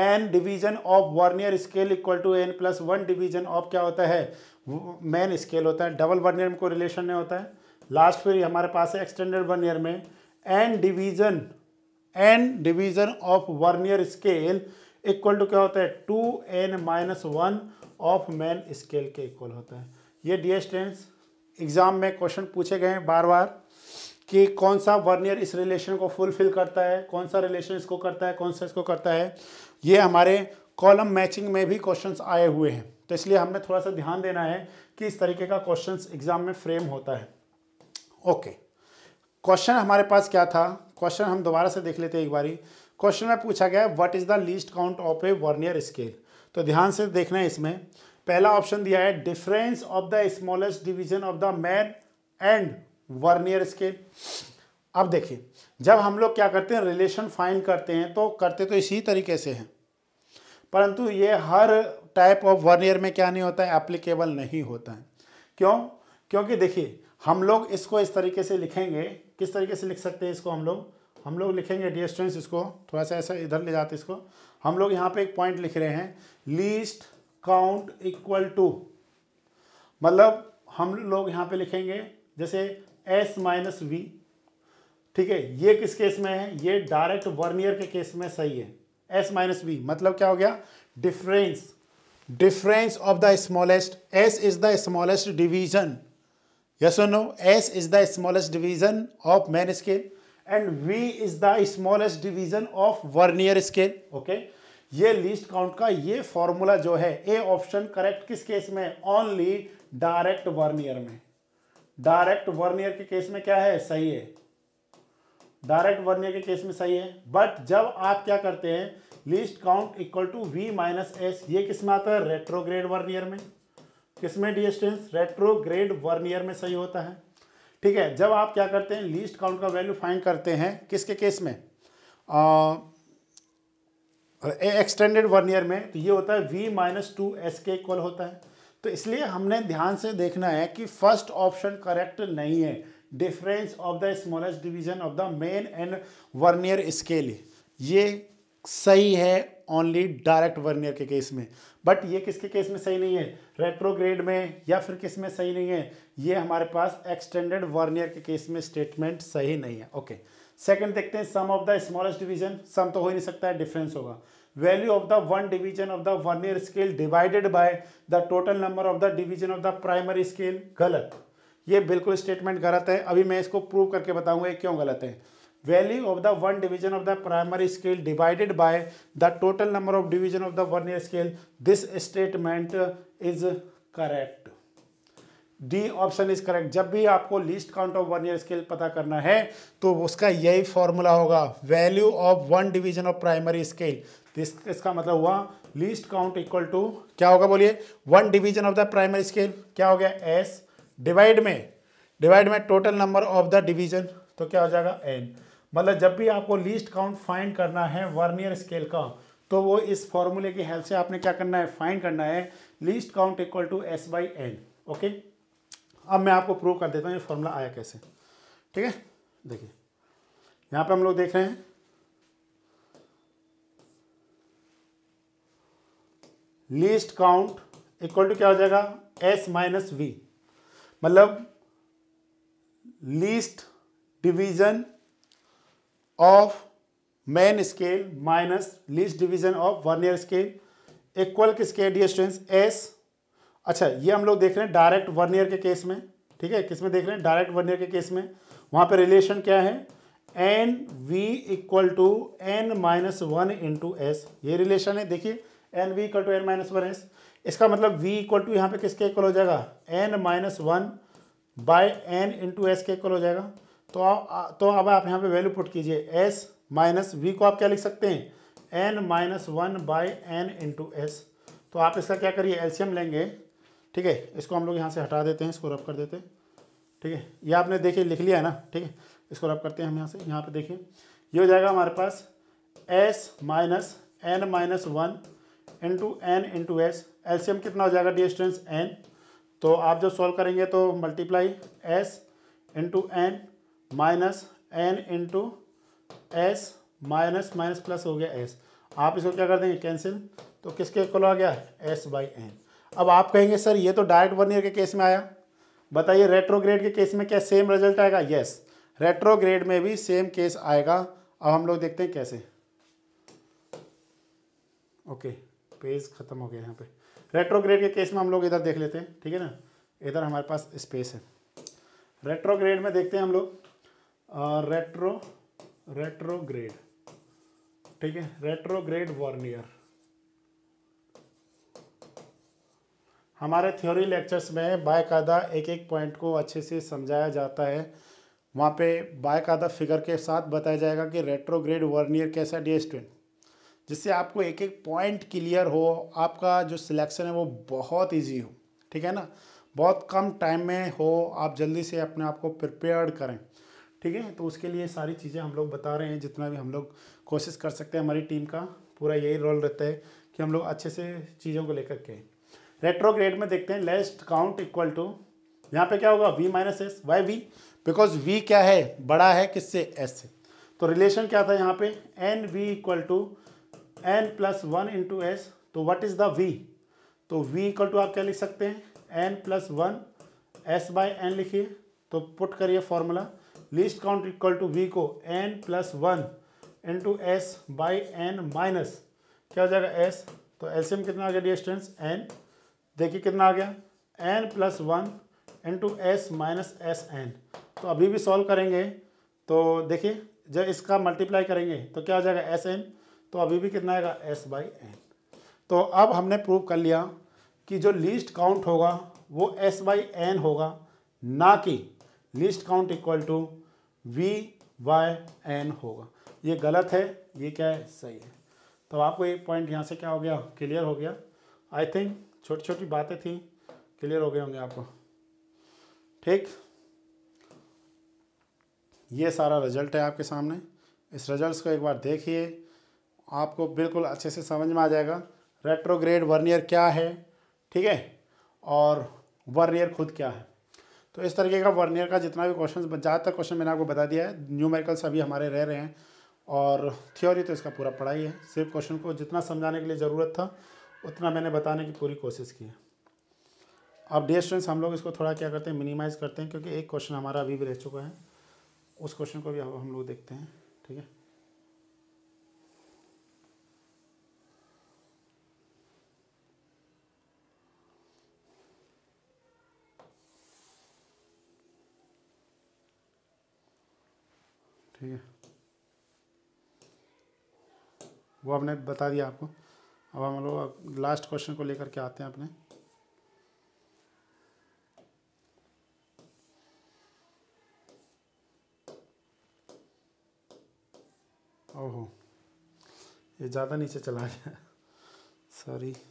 N division of vernier scale equal to N plus one division of क्या होता है मेन स्केल होता है डबल वर्नियर में कोई रिलेशन नहीं होता है लास्ट फिर हमारे पास है एक्सटेंडेड वर्नियर में N division N division of vernier scale equal to क्या होता है two N minus one of main scale के इक्वल होता है ये डी एस एग्ज़ाम में क्वेश्चन पूछे गए हैं बार बार कि कौन सा वर्नियर इस रिलेशन को फुलफिल करता है कौन सा रिलेशन इसको करता है कौन सा इसको करता है ये हमारे कॉलम मैचिंग में भी क्वेश्चन आए हुए हैं तो इसलिए हमने थोड़ा सा ध्यान देना है कि इस तरीके का क्वेश्चन एग्जाम में फ्रेम होता है ओके क्वेश्चन हमारे पास क्या था क्वेश्चन हम दोबारा से देख लेते हैं एक बारी क्वेश्चन में पूछा गया what is the least count of a vernier scale तो ध्यान से देखना है इसमें पहला ऑप्शन दिया है difference of the smallest division of the main and vernier scale अब देखिए जब हम लोग क्या करते हैं रिलेशन फाइंड करते हैं तो करते तो इसी तरीके से हैं परंतु ये हर टाइप ऑफ वर्नियर में क्या नहीं होता है एप्लीकेबल नहीं होता है क्यों क्योंकि देखिए हम लोग इसको इस तरीके से लिखेंगे किस तरीके से लिख सकते हैं इसको हम लोग हम लोग लिखेंगे डी स्टूडेंट्स इसको थोड़ा सा ऐसा इधर ले जाते इसको हम लोग यहाँ पे एक पॉइंट लिख रहे हैं लीस्ट काउंट इक्वल टू मतलब हम लोग यहाँ पे लिखेंगे जैसे एस माइनस वी ठीक है ये किस केस में है ये डायरेक्ट वर्नियर के केस में सही है एस माइनस वी मतलब क्या हो गया difference difference of the smallest S is the smallest division yes और no S is the smallest division of main scale and V is the smallest division of vernier scale okay ये least count का ये formula जो है A option correct किस case में only direct vernier में direct vernier के case में क्या है सही है डायरेक्ट वर्नियर के केस में सही है बट जब आप क्या करते हैं least count equal to V minus S ये किस में आता है रेट्रोग्रेड वर्नियर में किस में डिस्टेंस रेट्रोग्रेड वर्नियर में सही होता है ठीक है जब आप क्या करते हैं लीस्ट काउंट का वैल्यू फाइंड करते हैं किसके केस में एक्सटेंडेड वर्नियर ईयर में तो ये होता है वी माइनस टू एस के इक्वल होता है तो इसलिए हमने ध्यान से देखना है कि फर्स्ट ऑप्शन करेक्ट नहीं है difference of the smallest division of the main and vernier scale ये सही है ओनली डायरेक्ट वर्नियर के केस में बट ये किसके केस में सही नहीं है रेट्रोग्रेड में या फिर किस में सही नहीं है ये हमारे पास एक्सटेंडेड वर्नियर के केस में स्टेटमेंट सही नहीं है ओके okay. सेकंड देखते हैं sum of the smallest division sum तो हो ही नहीं सकता है डिफरेंस होगा value of the one division of the vernier scale divided by the total number of the division of the primary scale गलत ये बिल्कुल स्टेटमेंट गलत है अभी मैं इसको प्रूव करके बताऊंगा क्यों गलत है value of the one division of the primary scale divided by the total number of division of the vernier scale this statement is correct D option is correct जब भी आपको least count of vernier scale पता करना है तो उसका यही formula होगा value of one division of primary scale this इसका मतलब हुआ लीस्ट काउंट इक्वल टू क्या होगा बोलिए one division of the primary scale क्या हो गया एस डिवाइड में डिवाइड में total number of the division तो क्या हो जाएगा एन मतलब जब भी आपको लीस्ट काउंट फाइंड करना है वर्नियर स्केल का तो वो इस फॉर्मूले की हेल्प से आपने क्या करना है फाइंड करना है least count equal to S by N okay अब मैं आपको प्रूव कर देता हूँ ये फॉर्मूला आया कैसे ठीक है देखिए यहाँ पे हम लोग देख रहे हैं लीस्ट काउंट इक्वल टू क्या हो जाएगा एस माइनस वी मतलब least division of main scale minus least division of vernier scale equal किसके डियर स्टूडेंट्स एस अच्छा ये हम लोग देख रहे हैं डायरेक्ट वर्नियर के केस में ठीक है किस में देख रहे हैं डायरेक्ट वर्नियर के केस में वहाँ पे रिलेशन क्या है N V equal to N minus one into S ये रिलेशन है देखिए N V equal to N minus one S इसका मतलब v इक्वल टू यहाँ पे किसके इक्वल हो जाएगा n minus one by N into S के इक्वल हो जाएगा तो आप तो अब आप यहाँ पे वैल्यू पुट कीजिए s माइनस वी को आप क्या लिख सकते हैं n minus one by N into S तो आप इसका क्या करिए एल्शियम लेंगे ठीक है इसको हम लोग यहाँ से हटा देते हैं इसको रब कर देते हैं ठीक है ये आपने देखिए लिख लिया है ना ठीक है इसको रब करते हैं हम यहाँ से यहाँ पर देखिए ये हो जाएगा हमारे पास S minus N minus one into N into S एल्शियम कितना हो जाएगा डिस्टेंस एन तो आप जब सॉल्व करेंगे तो multiply S into N minus N into S minus minus plus हो गया एस आप इसको क्या कर देंगे कैंसिल तो किसके इक्वल आ गया एस बाई एन अब आप कहेंगे सर ये तो डायरेक्ट वन ईयर के केस में आया बताइए रेट्रोग्रेड के केस में क्या सेम रिजल्ट आएगा यस रेट्रोग्रेड में भी सेम केस आएगा अब हम लोग देखते हैं कैसे ओके okay. पेज ख़त्म हो गया यहाँ पे रेट्रोग्रेड के केस में हम लोग इधर देख लेते हैं ठीक है ना इधर हमारे पास स्पेस है रेट्रोग्रेड में देखते हैं हम लोग रेट्रो रेट्रोग्रेड ठीक है रेट्रोग्रेड वर्नियर हमारे थ्योरी लेक्चर्स में बायकायदा एक एक पॉइंट को अच्छे से समझाया जाता है वहाँ पे बायकायदा फिगर के साथ बताया जाएगा कि रेट्रोग्रेड वर्नियर कैसा डी स्टूडेंट जिससे आपको एक एक पॉइंट क्लियर हो आपका जो सिलेक्शन है वो बहुत इजी हो ठीक है ना बहुत कम टाइम में हो आप जल्दी से अपने आप को प्रिपेयर करें ठीक है तो उसके लिए सारी चीज़ें हम लोग बता रहे हैं जितना भी हम लोग कोशिश कर सकते हैं हमारी टीम का पूरा यही रोल रहता है कि हम लोग अच्छे से चीज़ों को लेकर के रेट्रोग्रेड में देखते हैं लेस्ट काउंट इक्वल टू यहाँ पे क्या होगा V minus S why V because V क्या है बड़ा है किससे एस से तो रिलेशन क्या था यहाँ पे N V equal to N plus one into S तो व्हाट इज़ द वी तो वी इक्वल टू आप क्या लिख सकते हैं N plus one S by N लिखिए तो पुट करिए formula least count equal to V को N plus one into S by N minus क्या हो जाएगा एस तो एम कितना आ गया डिस्टेंस एन देखिए कितना आ गया N plus one into S minus S N तो अभी भी सॉल्व करेंगे तो देखिए जब इसका मल्टीप्लाई करेंगे तो क्या हो जाएगा एस एन तो अभी भी कितना आएगा एस बाई एन तो अब हमने प्रूव कर लिया कि जो लीस्ट काउंट होगा वो एस बाई एन होगा ना कि least count equal to V by N होगा ये गलत है ये क्या है सही है तो आपको ये पॉइंट यहाँ से क्या हो गया क्लियर हो गया आई थिंक छोटी छोटी बातें थी क्लियर हो गए होंगे आपको ठीक ये सारा रिजल्ट है आपके सामने इस रिजल्ट्स को एक बार देखिए आपको बिल्कुल अच्छे से समझ में आ जाएगा रेट्रोग्रेड वर्नियर क्या है ठीक है और वर्नियर खुद क्या है तो इस तरीके का वर्नियर का जितना भी क्वेश्चन ज़्यादातर क्वेश्चन मैंने आपको बता दिया है न्यूमेरिकल्स अभी हमारे रह रहे हैं और थ्योरी तो इसका पूरा पढ़ाई है सिर्फ क्वेश्चन को जितना समझाने के लिए ज़रूरत था उतना मैंने बताने की पूरी कोशिश की है अब डे स्टूडेंट्स हम लोग इसको थोड़ा क्या करते हैं मिनिमाइज़ करते हैं क्योंकि एक क्वेश्चन हमारा अभी भी रह चुका है उस क्वेश्चन को भी हम लोग देखते हैं ठीक है ठीक है वो हमने बता दिया आपको अब हम लोग लास्ट क्वेश्चन को लेकर के आते हैं अपने ओहो ये ज़्यादा नीचे चला गया सॉरी (laughs)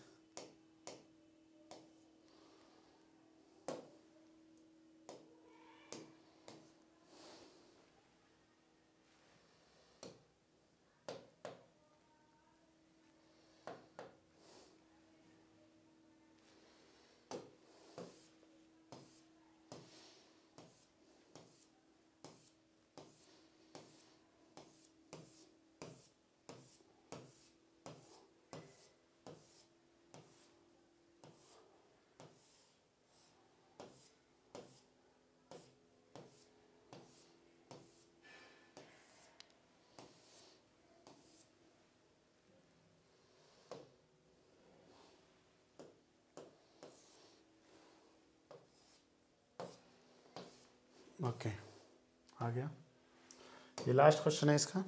ये लास्ट क्वेश्चन है इसका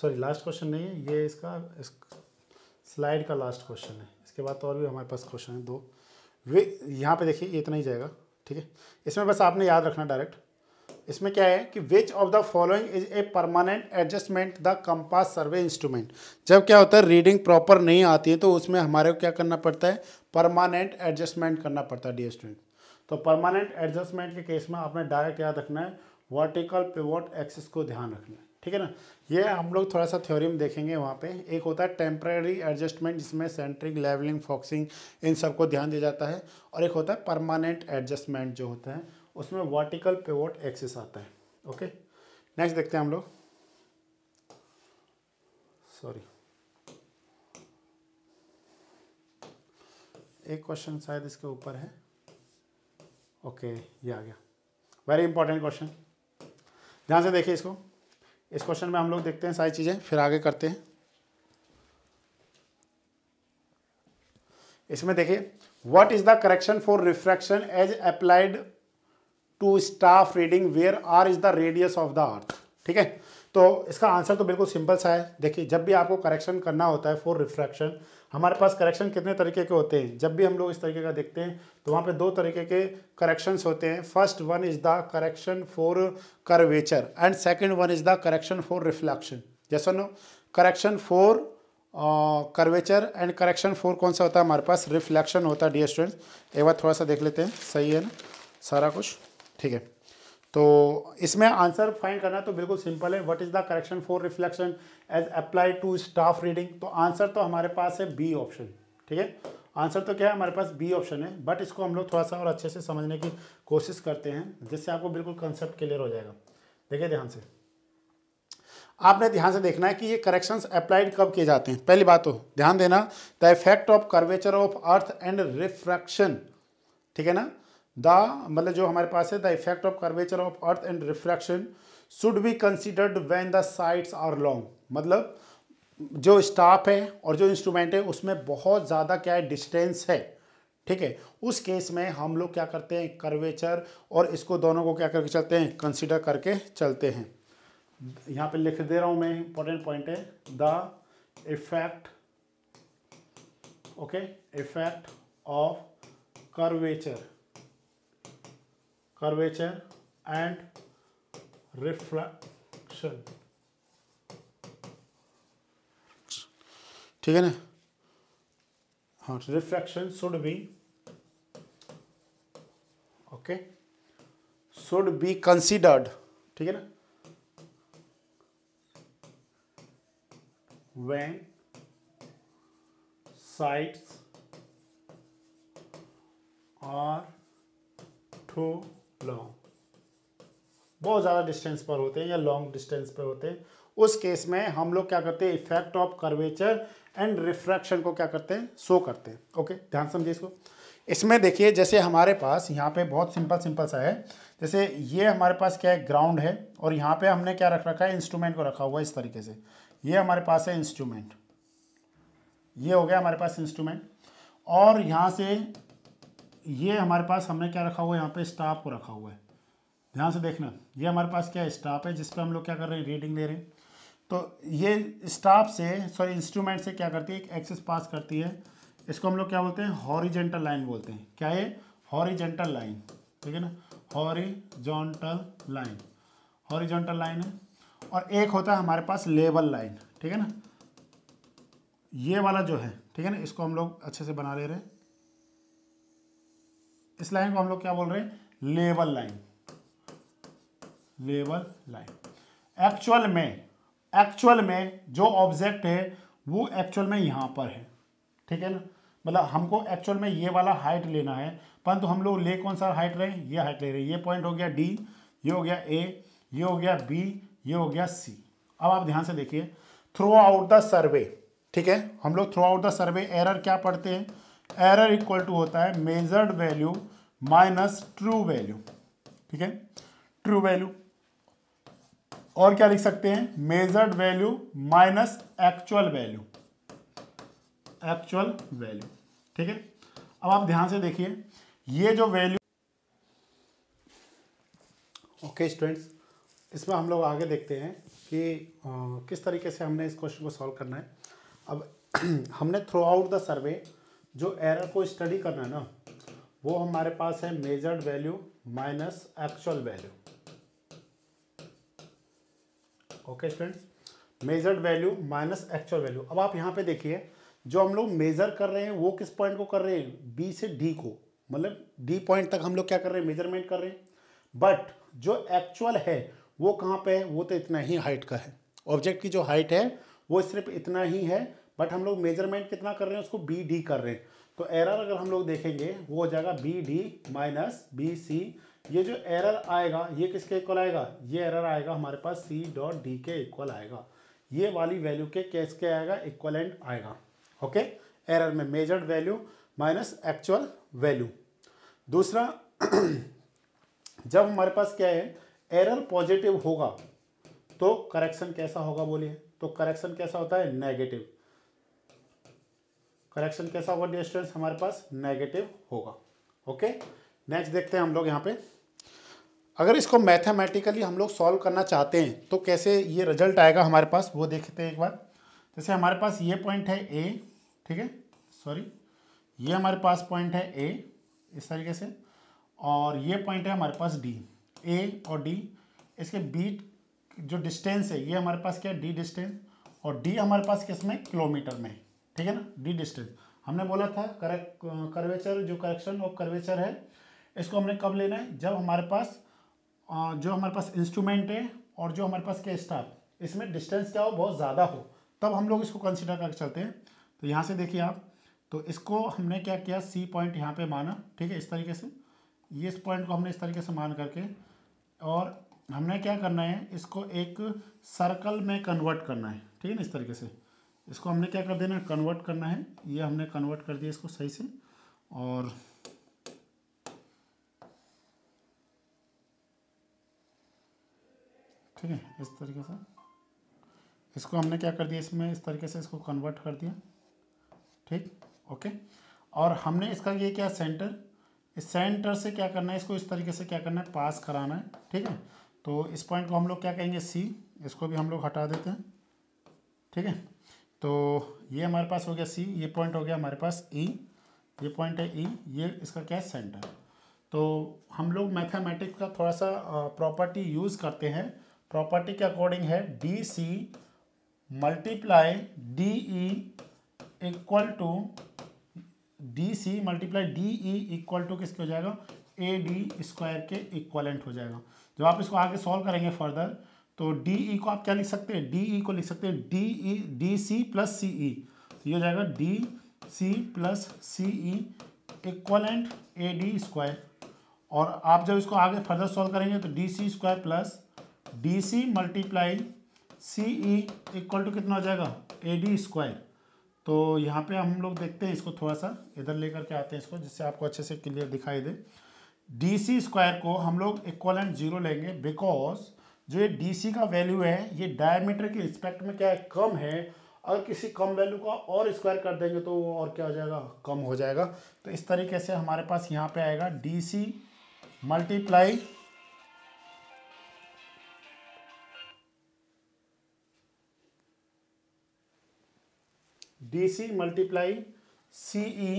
सॉरी लास्ट क्वेश्चन नहीं है ये इसका इस स्लाइड का लास्ट क्वेश्चन है इसके बाद तो और भी हमारे पास क्वेश्चन है दो वे यहाँ पे देखिए ये इतना ही जाएगा ठीक है इसमें बस आपने याद रखना डायरेक्ट इसमें क्या है कि which of the following is a permanent adjustment the compass survey instrument जब क्या होता है रीडिंग प्रॉपर नहीं आती है तो उसमें हमारे को क्या करना पड़ता है परमानेंट एडजस्टमेंट करना पड़ता है डी स्टूडेंट तो परमानेंट एडजस्टमेंट के केस में आपने डायरेक्ट याद रखना है वर्टिकल पिवोट एक्सिस को ध्यान रखना ठीक है ना ये हम लोग थोड़ा सा थ्योरी में देखेंगे वहाँ पे एक होता है टेम्प्रेरी एडजस्टमेंट जिसमें सेंट्रिक लेवलिंग फॉक्सिंग इन सब को ध्यान दिया जाता है और एक होता है परमानेंट एडजस्टमेंट जो होता है उसमें वर्टिकल पिवोट एक्सिस आता है ओके नेक्स्ट देखते हैं हम लोग सॉरी एक क्वेश्चन शायद इसके ऊपर है ओके ये आ गया वेरी इंपॉर्टेंट क्वेश्चन ध्यान से देखिए इसको इस क्वेश्चन में हम लोग देखते हैं सारी चीज़ें फिर आगे करते हैं इसमें देखिए what is the correction for refraction as applied to staff reading where R is the radius of the earth ठीक है तो इसका आंसर तो बिल्कुल सिंपल सा है देखिए जब भी आपको करेक्शन करना होता है फॉर रिफ्रैक्शन हमारे पास करेक्शन कितने तरीके के होते हैं जब भी हम लोग इस तरीके का देखते हैं तो वहाँ पे दो तरीके के करेक्शंस होते हैं first one is the correction for curvature and second one is the correction for reflection जैसा know correction for curvature and correction for कौन सा होता है हमारे पास रिफ्लैक्शन होता है डी स्टूडेंट्स एक बार थोड़ा सा देख लेते हैं सही है ना सारा कुछ ठीक है तो इसमें आंसर फाइंड करना तो बिल्कुल सिंपल है what is the correction for reflection as apply to staff reading तो आंसर तो हमारे पास है बी ऑप्शन ठीक है आंसर तो क्या है हमारे पास बी ऑप्शन है बट इसको हम लोग थोड़ा सा और अच्छे से समझने की कोशिश करते हैं जिससे आपको बिल्कुल कंसेप्ट क्लियर हो जाएगा देखिए ध्यान से आपने ध्यान से देखना है कि ये करेक्शंस अप्लाइड कब किए जाते हैं पहली बात तो ध्यान देना the effect of curvature of earth and refraction ठीक है ना द मतलब जो हमारे पास है the effect of curvature of earth and refraction should be considered when the sides are long मतलब जो स्टाफ है और जो इंस्ट्रूमेंट है उसमें बहुत ज़्यादा क्या है डिस्टेंस है ठीक है उस केस में हम लोग क्या करते हैं कर्वेचर और इसको दोनों को क्या करके चलते हैं कंसिडर करके चलते हैं यहाँ पे लिख दे रहा हूँ मैं इंपॉर्टेंट पॉइंट है the effect okay effect of curvature curvature and refraction ठीक है ना हाँ refraction should be okay should be considered ठीक है ना when sights are too long बहुत ज़्यादा डिस्टेंस पर होते हैं या लॉन्ग डिस्टेंस पर होते हैं उस केस में हम लोग क्या करते हैं effect of curvature and refraction को क्या करते हैं शो करते हैं ओके ध्यान समझिए इसको इसमें देखिए जैसे हमारे पास यहाँ पे बहुत सिंपल सिंपल सा है जैसे ये हमारे पास क्या है ग्राउंड है और यहाँ पे हमने क्या रख रखा है इंस्ट्रूमेंट को रखा हुआ इस तरीके से ये हमारे पास है इंस्ट्रूमेंट ये हो गया हमारे पास इंस्ट्रूमेंट और यहाँ से ये हमारे पास हमने क्या रखा हुआ है यहाँ पे स्टाफ को रखा हुआ है ध्यान से देखना ये हमारे पास क्या स्टाफ है जिस पर हम लोग क्या कर रहे हैं रीडिंग दे रहे हैं तो ये स्टाफ से सॉरी इंस्ट्रूमेंट से क्या करती है एक एक्सेस पास करती है इसको हम लोग क्या बोलते हैं हॉरीजेंटल लाइन बोलते हैं क्या ये हॉरीजेंटल लाइन ठीक है ना हॉरीजोंटल लाइन हॉरीजोंटल लाइन है और एक होता है हमारे पास लेबल लाइन ठीक है ना ये वाला जो है ठीक है ना इसको हम लोग अच्छे से बना ले रहे हैं इस लाइन को हम लोग क्या बोल रहे हैं level line level line actual में एक्चुअल में जो ऑब्जेक्ट है वो एक्चुअल में यहां पर है ठीक है ना मतलब हमको एक्चुअल में ये वाला हाइट लेना है परंतु तो हम लोग ले कौन सा हाइट रहे ये हाइट ले रहे हैं ये पॉइंट हो गया डी ये हो गया ए ये हो गया बी ये हो गया सी अब आप ध्यान से देखिए थ्रू आउट द सर्वे ठीक है हम लोग throughout the survey error क्या पढ़ते हैं एरर इक्वल टू होता है measured value minus true value ठीक है ट्रू वैल्यू और क्या लिख सकते हैं measured value minus actual value actual value ठीक है अब आप ध्यान से देखिए ये जो वैल्यू ओके स्टूडेंट्स इसमें हम लोग आगे देखते हैं कि आ, किस तरीके से हमने इस क्वेश्चन को सॉल्व करना है अब (clears throat) हमने थ्रू आउट द सर्वे जो एरर को स्टडी करना है ना वो हमारे पास है measured value minus actual value okay students measured value minus actual value अब आप यहां पे देखिए जो हम लोग मेजर कर रहे हैं वो किस पॉइंट को कर रहे हैं बी से डी को मतलब डी पॉइंट तक हम लोग क्या कर रहे हैं मेजरमेंट कर रहे हैं बट जो एक्चुअल है वो कहाँ पे है वो तो इतना ही हाइट का है ऑब्जेक्ट की जो हाइट है वो सिर्फ इतना ही है बट हम लोग मेजरमेंट कितना कर रहे हैं उसको बी डी कर रहे हैं तो एरर अगर हम लोग देखेंगे वो हो जाएगा B D minus B C ये जो एरर आएगा ये किसके इक्वल आएगा ये एरर आएगा हमारे पास सी डॉट डी के इक्वल आएगा ये वाली वैल्यू के कैस के आएगा इक्वलेंट आएगा ओके एरर में measured value minus actual value दूसरा (clears throat) जब हमारे पास क्या है एरर पॉजिटिव होगा तो करेक्शन कैसा होगा बोलिए तो करेक्शन कैसा होता है नेगेटिव करेक्शन कैसा होगा डिस्टेंस हमारे पास नेगेटिव होगा ओके नेक्स्ट देखते हैं हम लोग यहाँ पे अगर इसको मैथमेटिकली हम लोग सॉल्व करना चाहते हैं तो कैसे ये रिजल्ट आएगा हमारे पास वो देखते हैं एक बार जैसे हमारे पास ये पॉइंट है ए ठीक है सॉरी ये हमारे पास पॉइंट है ए इस तरीके से और ये पॉइंट है हमारे पास डी ए और डी इसके बीट जो डिस्टेंस है ये हमारे पास क्या डी डिस्टेंस और डी हमारे पास किस में किलोमीटर में है ठीक है ना डी डिस्टेंस हमने बोला था करेक्ट करवेचर जो करेक्शन ऑफ करवेचर है इसको हमने कब लेना है जब हमारे पास जो हमारे पास इंस्ट्रूमेंट है और जो हमारे पास के स्टाफ इसमें डिस्टेंस क्या हो बहुत ज़्यादा हो तब हम लोग इसको कंसिडर करके चलते हैं तो यहाँ से देखिए आप तो इसको हमने क्या किया सी पॉइंट यहाँ पे माना ठीक है इस तरीके से ये इस पॉइंट को हमने इस तरीके से मान करके और हमने क्या करना है इसको एक सर्कल में कन्वर्ट करना है ठीक है ना इस तरीके से इसको हमने क्या कर देना है कन्वर्ट करना है ये हमने कन्वर्ट कर दिया इसको सही से और ठीक है इस तरीके से इसको हमने क्या कर दिया इसमें इस तरीके से इसको कन्वर्ट कर दिया ठीक ओके और हमने इसका ये क्या सेंटर इस सेंटर से क्या करना है इसको इस तरीके से क्या करना है पास कराना है ठीक है तो इस पॉइंट को हम लोग क्या कहेंगे सी इसको भी हम लोग हटा देते हैं ठीक है तो ये हमारे पास हो गया सी ये पॉइंट हो गया हमारे पास ई e, ये पॉइंट है ई e, ये इसका क्या है सेंटर तो हम लोग मैथमेटिक्स का थोड़ा सा प्रॉपर्टी यूज़ करते हैं प्रॉपर्टी के अकॉर्डिंग है D C multiply D E equal to D C multiply D E equal to किसके हो जाएगा ए डी स्क्वायर के इक्वलेंट हो जाएगा जब आप इसको आगे सॉल्व करेंगे फर्दर तो डी ई e को आप क्या लिख सकते हैं डी ई e को लिख सकते हैं D E D C plus C E तो ये हो जाएगा D C plus C E equivalent A D square और आप जब इसको आगे फर्दर सॉल्व करेंगे तो D C square plus D C multiply C E equal to कितना हो जाएगा ए डी स्क्वायर तो यहाँ पे हम लोग देखते हैं इसको थोड़ा सा इधर लेकर के आते हैं इसको जिससे आपको अच्छे से क्लियर दिखाई दे डी सी स्क्वायर को हम लोग इक्वलेंट जीरो लेंगे बिकॉज जो ये डी का वैल्यू है ये डायमीटर के रिस्पेक्ट में क्या है कम है अगर किसी कम वैल्यू का और स्क्वायर कर देंगे तो और क्या हो जाएगा कम हो जाएगा तो इस तरीके से हमारे पास यहाँ पे आएगा D C multiply D C multiply C E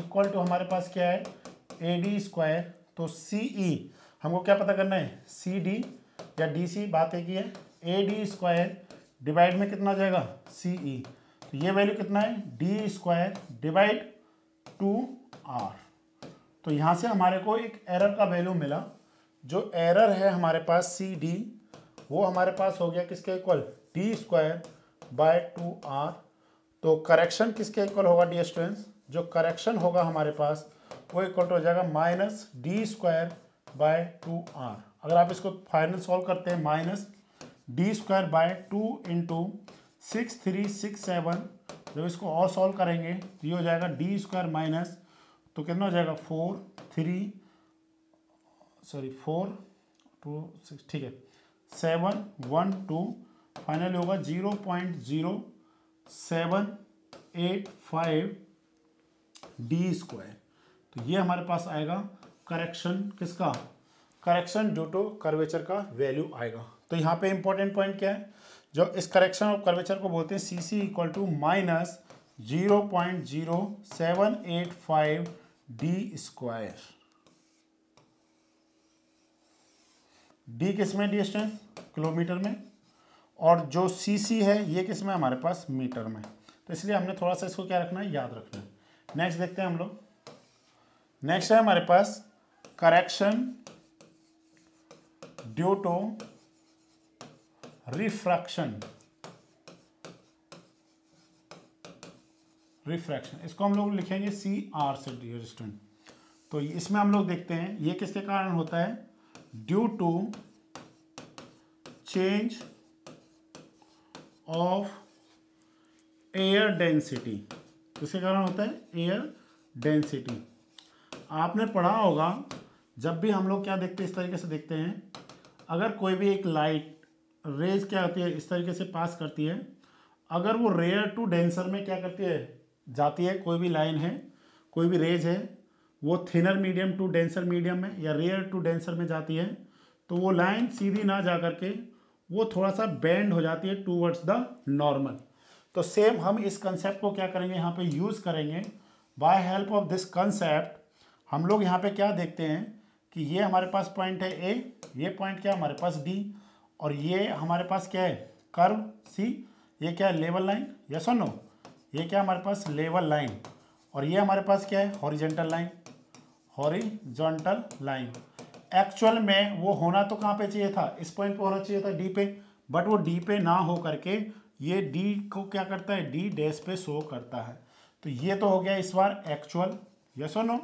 equal to हमारे पास क्या है ए डी स्क्वायर तो सी ई e, हमको क्या पता करना है सी डी या डी सी बात एक ही है ए डी स्क्वायर डिवाइड में कितना जाएगा सी ई e. तो ये वैल्यू कितना है D square divide two R तो यहाँ से हमारे को एक एरर का वैल्यू मिला जो एरर है हमारे पास सी डी वो हमारे पास हो गया किसके equal D square by two R तो करेक्शन किसके इक्वल होगा डी स्टूडेंट्स जो करेक्शन होगा हमारे पास वो इक्वल हो जाएगा minus D square by two R अगर आप इसको फाइनल सॉल्व करते हैं minus D square by two into six three six seven जब इसको और सॉल्व करेंगे तो ये हो जाएगा डी स्क्वायर माइनस तो कितना हो जाएगा four three sorry four two six ठीक है सेवन वन टू फाइनल होगा zero point zero seven eight five D square तो ये हमारे पास आएगा करेक्शन किसका करेक्शन ड्यू टू कर्वेचर का वैल्यू आएगा तो यहाँ पे इंपॉर्टेंट पॉइंट क्या है जो इस करेक्शन ऑफ कर्वेचर को बोलते हैं C C equal to minus zero point zero seven eight five D square D किस में डिस्टेंस किलोमीटर में और जो सी सी है ये किस में हमारे पास मीटर में तो इसलिए हमने थोड़ा सा इसको क्या रखना है याद रखना है नेक्स्ट देखते हैं हम लोग नेक्स्ट है हमारे पास correction due to refraction refraction इसको हम लोग लिखेंगे सी आर से डियर स्टूडेंट तो इसमें हम लोग देखते हैं ये किसके कारण होता है due to change of air density किसके कारण होता है एयर डेंसिटी आपने पढ़ा होगा जब भी हम लोग क्या देखते हैं इस तरीके से देखते हैं अगर कोई भी एक लाइट रेज क्या होती है इस तरीके से पास करती है अगर वो रेयर टू डेंसर में क्या करती है जाती है कोई भी लाइन है कोई भी रेज है वो thinner medium to denser medium में या रेयर टू डेंसर में जाती है तो वो लाइन सीधी ना जा कर के वो थोड़ा सा बैंड हो जाती है टूवर्ड्स द नॉर्मल तो सेम हम इस कंसेप्ट को क्या करेंगे यहाँ पे यूज़ करेंगे by help of this concept हम लोग यहाँ पे क्या देखते हैं कि ये हमारे पास पॉइंट है ए ये पॉइंट क्या है हमारे पास डी और ये हमारे पास क्या है कर्व सी ये क्या है लेवल लाइन या और नो ये क्या हमारे पास लेवल लाइन और ये हमारे पास क्या है horizontal line horizontal line actual में वो होना तो कहाँ पे चाहिए था इस पॉइंट पे होना चाहिए था डी पे बट वो डी पे ना हो करके ये डी को क्या करता है डी डैश पे शो करता है तो ये तो हो गया इस बार एक्चुअल यस और नो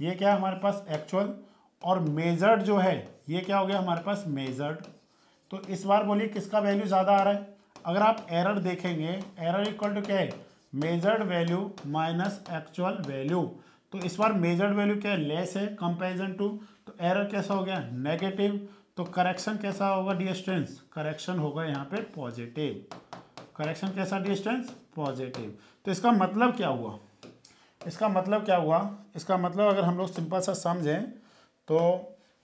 ये क्या हमारे पास एक्चुअल और मेजर्ड जो है ये क्या हो गया हमारे पास मेजर्ड तो इस बार बोलिए किसका वैल्यू ज़्यादा आ रहा है अगर आप एरर देखेंगे एरर इक्वल टू क्या है measured value minus actual value तो इस बार मेजर्ड वैल्यू क्या है लेस है कंपेरिजन टू तो एरर कैसा हो गया नेगेटिव तो करेक्शन कैसा होगा डी स्ट्रेंस करेक्शन होगा यहाँ पे पॉजिटिव करेक्शन कैसा डी स्ट्रेंस पॉजिटिव तो इसका मतलब क्या हुआ इसका मतलब क्या हुआ इसका मतलब अगर हम लोग सिंपल सा समझें तो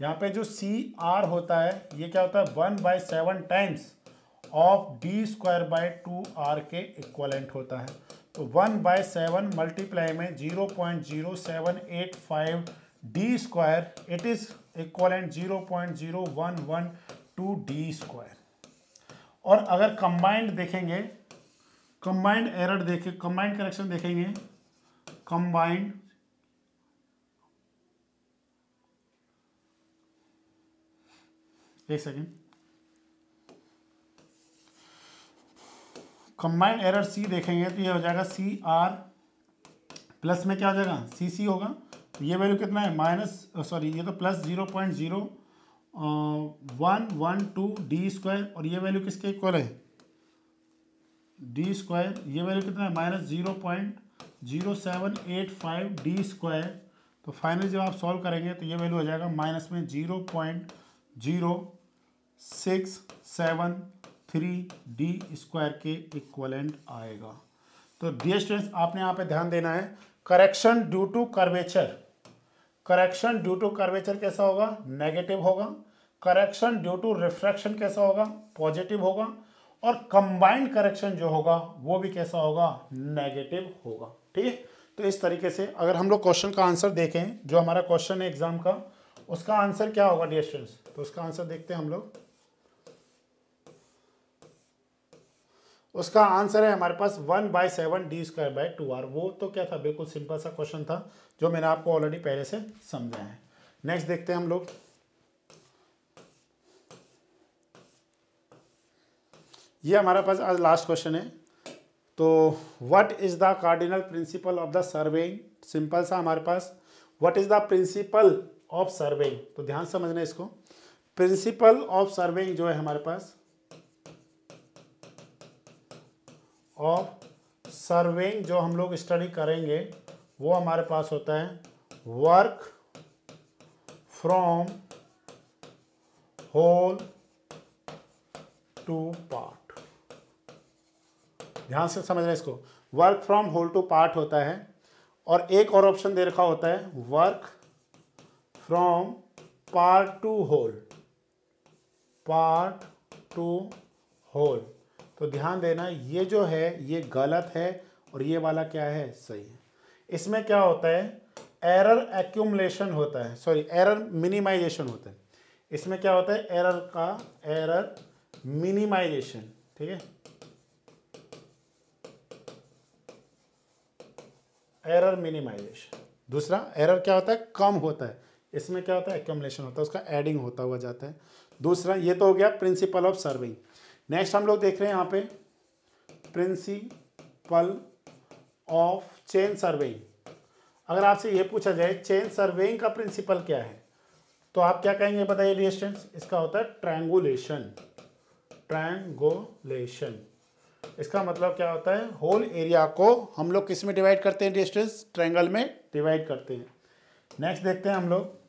यहाँ पे जो सी आर होता है ये क्या होता है one by seven times of D square by two R के इक्वलेंट होता है तो वन बाय सेवन मल्टीप्लाई में zero point zero seven eight five D square it is equivalent zero point zero one one two D square और अगर combined देखेंगे combined error देखें combined correction देखेंगे कंबाइंड एक सेकेंड कंबाइंड एरर सी देखेंगे तो ये हो जाएगा सी आर प्लस में क्या हो जाएगा सी सी होगा तो ये वैल्यू कितना है माइनस सॉरी oh, ये तो plus zero point zero one one two D square और ये वैल्यू किसके इक्वल है डी स्क्वायर ये वैल्यू कितना है minus zero point zero seven eight five D square तो फाइनली जब आप सॉल्व करेंगे तो ये वैल्यू हो जाएगा माइनस में zero point zero six seven three D square के इक्वलेंट आएगा तो डी स्टूडेंट्स आपने यहाँ पे ध्यान देना है correction due to curvature correction due to curvature कैसा होगा नेगेटिव होगा करेक्शन ड्यू टू रिफ्रैक्शन कैसा होगा पॉजिटिव होगा और कंबाइंड करेक्शन जो होगा वो भी कैसा होगा नेगेटिव होगा ठीक है तो इस तरीके से अगर हम लोग क्वेश्चन का आंसर देखें जो हमारा क्वेश्चन है एग्जाम का उसका आंसर क्या होगा डियर स्टूडेंट्स तो उसका आंसर देखते हैं हम लोग उसका आंसर है हमारे पास one by seven D square by two R वो तो क्या था बिल्कुल सिंपल सा क्वेश्चन था जो मैंने आपको ऑलरेडी पहले से समझाया है नेक्स्ट देखते हैं हम लोग ये हमारे पास आज लास्ट क्वेश्चन है तो what is the cardinal principle of the surveying simple सा हमारे पास what is the principle of surveying तो ध्यान समझना इसको प्रिंसिपल ऑफ सर्वेइंग जो है हमारे पास ऑफ सर्विंग जो हम लोग स्टडी करेंगे वो हमारे पास होता है work from whole to part ध्यान से समझ रहे इसको work from whole to part होता है और एक और ऑप्शन दे रखा होता है work from part to whole part to whole तो ध्यान देना ये जो है ये गलत है और ये वाला क्या है सही है इसमें क्या होता है एरर एक्यूमलेशन होता है सॉरी एरर मिनिमाइजेशन होता है इसमें क्या होता है एरर का एरर मिनिमाइजेशन ठीक है एरर मिनिमाइजेशन दूसरा एरर क्या होता है कम होता है इसमें क्या होता है एक्यूमलेशन होता है उसका एडिंग होता हुआ जाता है दूसरा ये तो हो गया प्रिंसिपल ऑफ सर्विंग नेक्स्ट हम लोग देख रहे हैं यहाँ पे प्रिंसिपल ऑफ चेन सर्वेइंग अगर आपसे ये पूछा जाए चेन सर्वेइंग का प्रिंसिपल क्या है तो आप क्या कहेंगे बताइए डिस्टेंस इसका होता है ट्रैंगुलेशन ट्रैंगुलेशन इसका मतलब क्या होता है होल एरिया को हम लोग किस में डिवाइड करते हैं डिस्टेंस ट्रैंगल में डिवाइड करते हैं नेक्स्ट देखते हैं हम लोग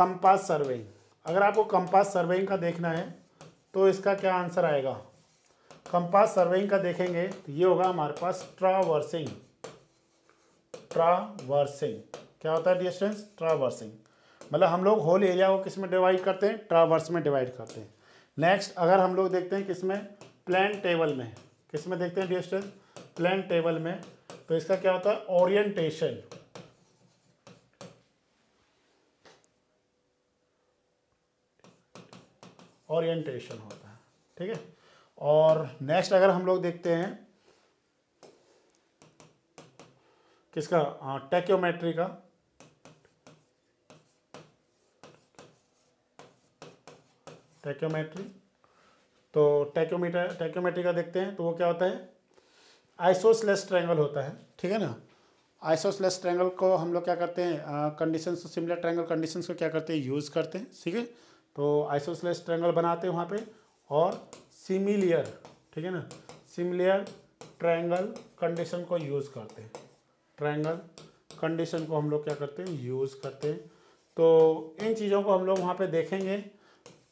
कंपास सर्वेइंग अगर आपको कंपास सर्वेइंग का देखना है तो इसका क्या आंसर आएगा कंपास सर्वेइंग का देखेंगे तो ये होगा हमारे पास ट्रावर्सिंग ट्रावर्सिंग क्या होता है डिस्टेंस ट्रावर्सिंग मतलब हम लोग होल एरिया को किस में डिवाइड करते हैं ट्रावर्स में डिवाइड करते हैं नेक्स्ट अगर हम लोग देखते हैं किस में प्लान टेबल में किस में देखते हैं डिस्टेंस प्लान टेबल में तो इसका क्या होता है ओरिएंटेशन ओरिएंटेशन होता है ठीक है और नेक्स्ट अगर हम लोग देखते हैं किसका हाँ, टेक्योमेट्री का टेक्योमेट्री तो टेक्योमीटर टेक्योमेट्री का देखते हैं तो वो क्या होता है आइसोसलेस ट्रैंगल होता है ठीक है ना आइसोसलेस ट्रैंगल को हम लोग क्या करते हैं कंडीशन सिमिलर ट्रैंगल कंडीशन को क्या करते हैं यूज़ करते हैं ठीक है तो आइसोसलेस ट्रैंगल बनाते हैं वहाँ पे और सिमिलियर ठीक है ना सिमिलियर ट्रायंगल कंडीशन को यूज़ करते हैं ट्रायंगल कंडीशन को हम लोग क्या करते हैं यूज़ करते हैं तो इन चीज़ों को हम लोग वहाँ पे देखेंगे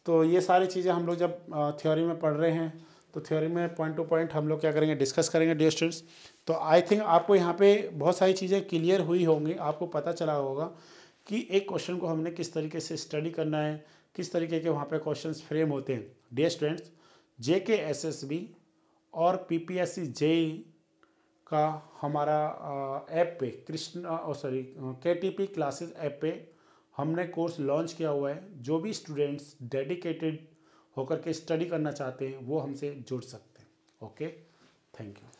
तो ये सारी चीज़ें हम लोग जब थ्योरी में पढ़ रहे हैं तो थ्योरी में पॉइंट टू पॉइंट हम लोग क्या करेंगे डिस्कस करेंगे डियर स्टूडेंट्स तो आई थिंक आपको यहाँ पे बहुत सारी चीज़ें क्लियर हुई होंगी आपको पता चला होगा कि एक क्वेश्चन को हमने किस तरीके से स्टडी करना है किस तरीके के वहाँ पे क्वेश्चंस फ्रेम होते हैं day students J K S S B और P P S C J का हमारा ऐप पे Krishna sorry K T P classes app पे हमने कोर्स लॉन्च किया हुआ है जो भी स्टूडेंट्स डेडिकेटेड होकर के स्टडी करना चाहते हैं वो हमसे जुड़ सकते हैं ओके थैंक यू